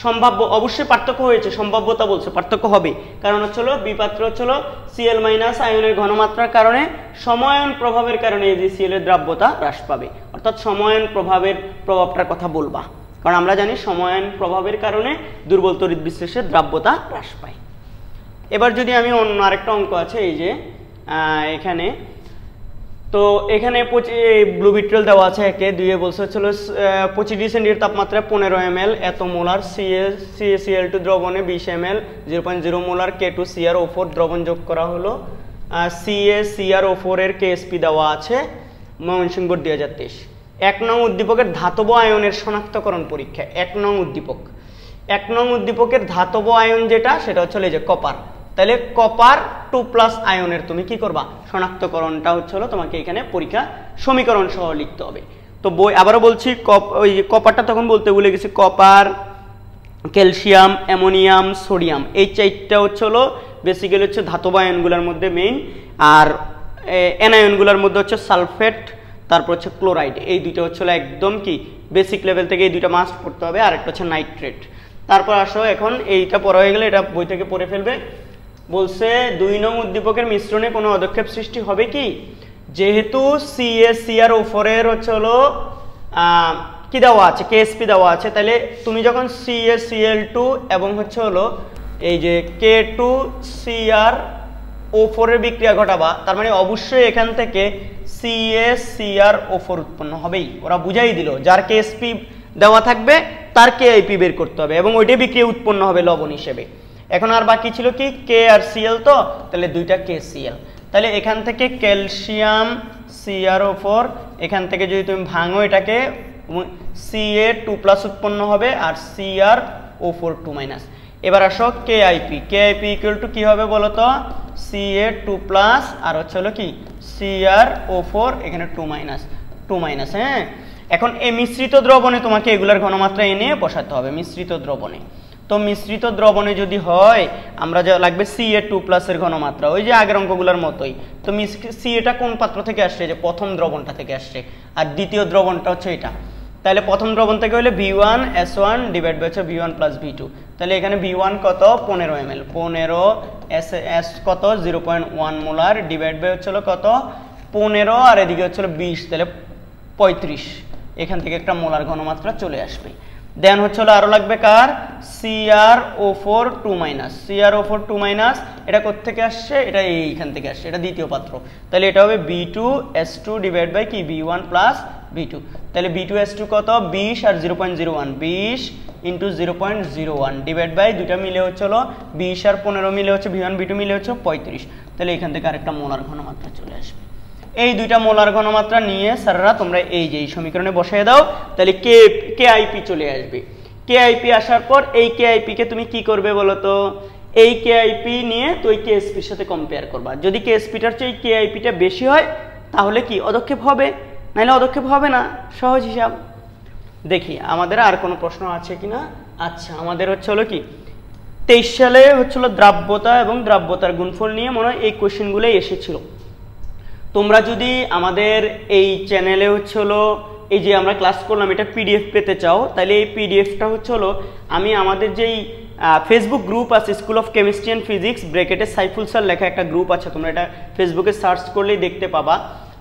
সম্ভাব্য অবশ্যই পার্থক্য হয়েছে সম্ভাব্যতা বলছে পার্থক্য হবে কারণ হচ্ছে হলো বিপাত্র হচ্ছে হলো সিএল মাইনাস আয়নের ঘনমাত্রার কারণে সময়ন প্রভাবের কারণে এই যে সিএল এর দ্রাব্যতা হ্রাস পাবে অর্থাৎ সময়ন প্রভাবের প্রভাবটার কথা বলবা কারণ আমরা জানি সময়ন প্রভাবের কারণে দুর্বল তড়িৎ বিশ্লেষের দ্রাব্যতা হ্রাস পায় এবার যদি আমি অন্য আরেকটা অঙ্ক আছে এই যে এখানে তো এখানে ব্লু বিট্রেল দেওয়া আছে একে দুয়ে বলছে হচ্ছিল পঁচিশ ডিসেন্ডির তাপমাত্রায় পনেরো এম এল এত মোলার সিএ সিএসিএল টু দ্রবণে বিশ M L zero point zero molar K two C R O four দ্রবণ যোগ করা হলো সিএ সিআর ও ফোরের কেএসপি দেওয়া আছে ময়মনসিংহ দুই হাজার তেইশ এক নং উদ্দীপকের ধাতব আয়নের শনাক্তকরণ পরীক্ষা এক নং উদ্দীপক এক নং উদ্দীপকের ধাতব আয়ন যেটা সেটা হচ্ছে যে কপার তাহলে কপার টু প্লাস আয়নের তুমি কি করবা শনাক্তকরণটা হচ্ছে হলো তোমাকে এখানে পরীক্ষা সমীকরণ সহ লিখতে হবে তো বই আবারও বলছি কপ ওই কপারটা তখন বলতে ভুলে গেছি কপার ক্যালসিয়াম অ্যামোনিয়াম সোডিয়াম এই চারটা হচ্ছে হলো বেসিক্যালি হচ্ছে ধাতব আয়নগুলোর মধ্যে মেইন আর অ্যানায়নগুলোর মধ্যে হচ্ছে সালফেট তারপর হচ্ছে ক্লোরাইড এই দুইটা হচ্ছে হলো একদম কি বেসিক লেভেল থেকে এই দুইটা মাস্ট পড়তে হবে আর একটা হচ্ছে নাইট্রেট তারপর আসো এখন এইটা পড়া হয়ে গেলে এটা বই থেকে পড়ে ফেলবে বলছে দুই নং উদ্দীপকের মিশ্রণে কোনো অদক্ষেপ সৃষ্টি হবে কি যেহেতু সি আর ওফরের হচ্ছে হলো কি দেওয়া আছে কেএসপি দেওয়া আছে তাহলে তুমি যখন সি এল টু এবং হচ্ছে হলো এই যে কে টু সিআর ও ফোরের বিক্রিয়া ঘটাবা তার মানে অবশ্যই এখান থেকে সি আর ও ফোর উৎপন্ন হবেই ওরা বুঝাই দিল যার কেএসপি দেওয়া থাকবে তার কে আইপি বের করতে হবে এবং ওইটাই বিক্রিয়া উৎপন্ন হবে লবণ হিসেবে এখন আর বাকি ছিল কি কে আর সিএল তো তাহলে দুইটা কে সিএল তাহলে এখান থেকে ক্যালসিয়াম সিআরও ফোর এখান থেকে যদি তুমি ভাঙো এটাকে সি এ টু প্লাস উৎপন্ন হবে আর C R O four two minus এবার আসো K I P K IP equal to কী হবে বলো তো এ টু প্লাস আর হচ্ছে হলো কি সিআর ও ফোর এখানে টু মাইনাস টু মাইনাস হ্যাঁ এখন এই মিশ্রিত দ্রবণে তোমাকে এগুলার ঘনমাত্রা এনে বসাতে হবে মিশ্রিত দ্রবণে তো মিশ্রিত দ্রবণে যদি হয় আমরা যা লাগবে সি এ টু প্লাসের ঘনমাত্রা ওই যে আগের অঙ্কগুলোর মতোই তো সি এটা কোন পাত্র থেকে আসছে যে প্রথম দ্রবণটা থেকে আসছে আর দ্বিতীয় দ্রবণটা হচ্ছে এটা তাহলে প্রথম দ্রবণ থেকে হলে V one S one divide by হচ্ছে V one plus V two তাহলে এখানে ভি ওয়ান কত পনেরো এম এল পনেরো এস এস কত zero point one molar divide by হচ্ছিল কত পনেরো আর এদিকে হচ্ছিল বিশ তাহলে পঁয়ত্রিশ এখান থেকে একটা মোলার ঘনমাত্রা চলে আসবে দেন হচ্ছে হলো আরও লাগবে কার C R O four two minus C R O four two minus এটা কোথেকে আসছে এটা এইখান থেকে আসছে এটা দ্বিতীয় পাত্র তাহলে এটা হবে B two S two divide by কি B one plus B two তাহলে বি টু এস টু কত বিশ আর জিরো পয়েন্ট জিরো ওয়ান বিশ into zero point zero one divide by দুটা মিলে হচ্ছে হলো বিশ আর পনেরো মিলে হচ্ছে ভি ওয়ান বি টু মিলে হচ্ছে পঁয়ত্রিশ তাহলে এখান থেকে আরেকটা মোলার মাত্রা চলে আসবে এই দুইটা মোলার ঘনমাত্রা নিয়ে স্যাররা তোমরা এই যে এই সমীকরণে বসিয়ে দাও তাহলে কে কে আইপি চলে আসবে কে আইপি আসার পর এই কে আইপিকে তুমি কি করবে বলো তো এই কে আইপি নিয়ে তুই কে কেএসপির সাথে কম্পেয়ার করবা যদি কে এসপিটার চেয়ে কে আইপিটা বেশি হয় তাহলে কি অদক্ষেপ হবে নাহলে অদক্ষেপ হবে না সহজ হিসাব দেখি আমাদের আর কোনো প্রশ্ন আছে কি না আচ্ছা আমাদের হচ্ছে হলো কি তেইশ সালে হচ্ছিল দ্রাব্যতা এবং দ্রাব্যতার গুণফল নিয়ে মনে হয় এই কোয়েশ্চেনগুলোই এসেছিল তোমরা যদি আমাদের এই চ্যানেলে হচ্ছে হলো এই যে আমরা ক্লাস করলাম এটা পিডিএফ পেতে চাও তাহলে এই পিডিএফটা হচ্ছে হলো আমি আমাদের যেই ফেসবুক গ্রুপ আছে school of chemistry and physics ব্রেকেটে সাইফুল স্যার লেখা একটা গ্রুপ আছে তোমরা এটা ফেসবুকে সার্চ করলেই দেখতে পাবা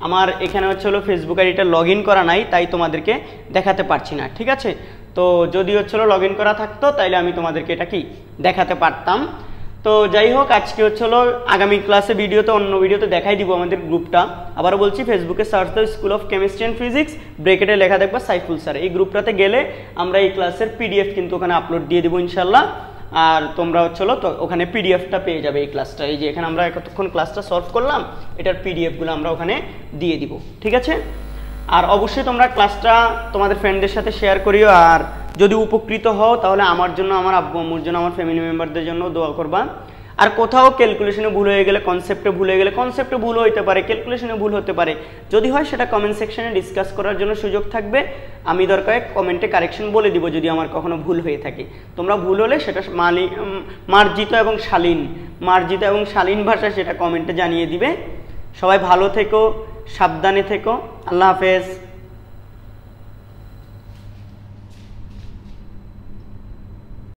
আমার এখানে হচ্ছে হলো ফেসবুক এটা লগ ইন করা নাই তাই তোমাদেরকে দেখাতে পারছি না ঠিক আছে তো যদি হচ্ছে হলো লগ ইন করা থাকতো তাইলে আমি তোমাদেরকে এটা কি দেখাতে পারতাম তো যাই হোক আজকে হচ্ছে হলো আগামী ক্লাসে ভিডিওতে অন্য ভিডিওতে দেখাই দিব আমাদের গ্রুপটা আবার বলছি ফেসবুকে সার্চ দাও school of chemistry and physics ব্রেকেটে লেখা দেখবা সাইফুল স্যার এই গ্রুপটাতে গেলে আমরা এই ক্লাসের পিডিএফ কিন্তু ওখানে আপলোড দিয়ে দেবো ইনশাল্লাহ আর তোমরা হচ্ছে হলো তো ওখানে পিডিএফটা পেয়ে যাবে এই ক্লাসটা এই যে এখানে আমরা এতক্ষণ ক্লাসটা সলভ করলাম এটার পিডিএফগুলো আমরা ওখানে দিয়ে দিব ঠিক আছে আর অবশ্যই তোমরা ক্লাসটা তোমাদের ফ্রেন্ডদের সাথে শেয়ার করিও আর যদি উপকৃত হও তাহলে আমার জন্য আমার আব্বু আম্মুর জন্য আমার ফ্যামিলি মেম্বারদের জন্য দোয়া করবা আর কোথাও ক্যালকুলেশনে ভুল হয়ে গেলে কনসেপ্টে ভুল হয়ে গেলে কনসেপ্টে ভুল হইতে পারে ক্যালকুলেশনে ভুল হতে পারে যদি হয় সেটা কমেন্ট সেকশনে ডিসকাস করার জন্য সুযোগ থাকবে আমি দরকার কমেন্টে কারেকশন বলে দিব যদি আমার কখনো ভুল হয়ে থাকে তোমরা ভুল হলে সেটা মালি মার্জিত এবং শালীন মার্জিত এবং শালীন ভাষা সেটা কমেন্টে জানিয়ে দিবে সবাই ভালো থেকো সাবধানে থেকো আল্লাহ হাফেজ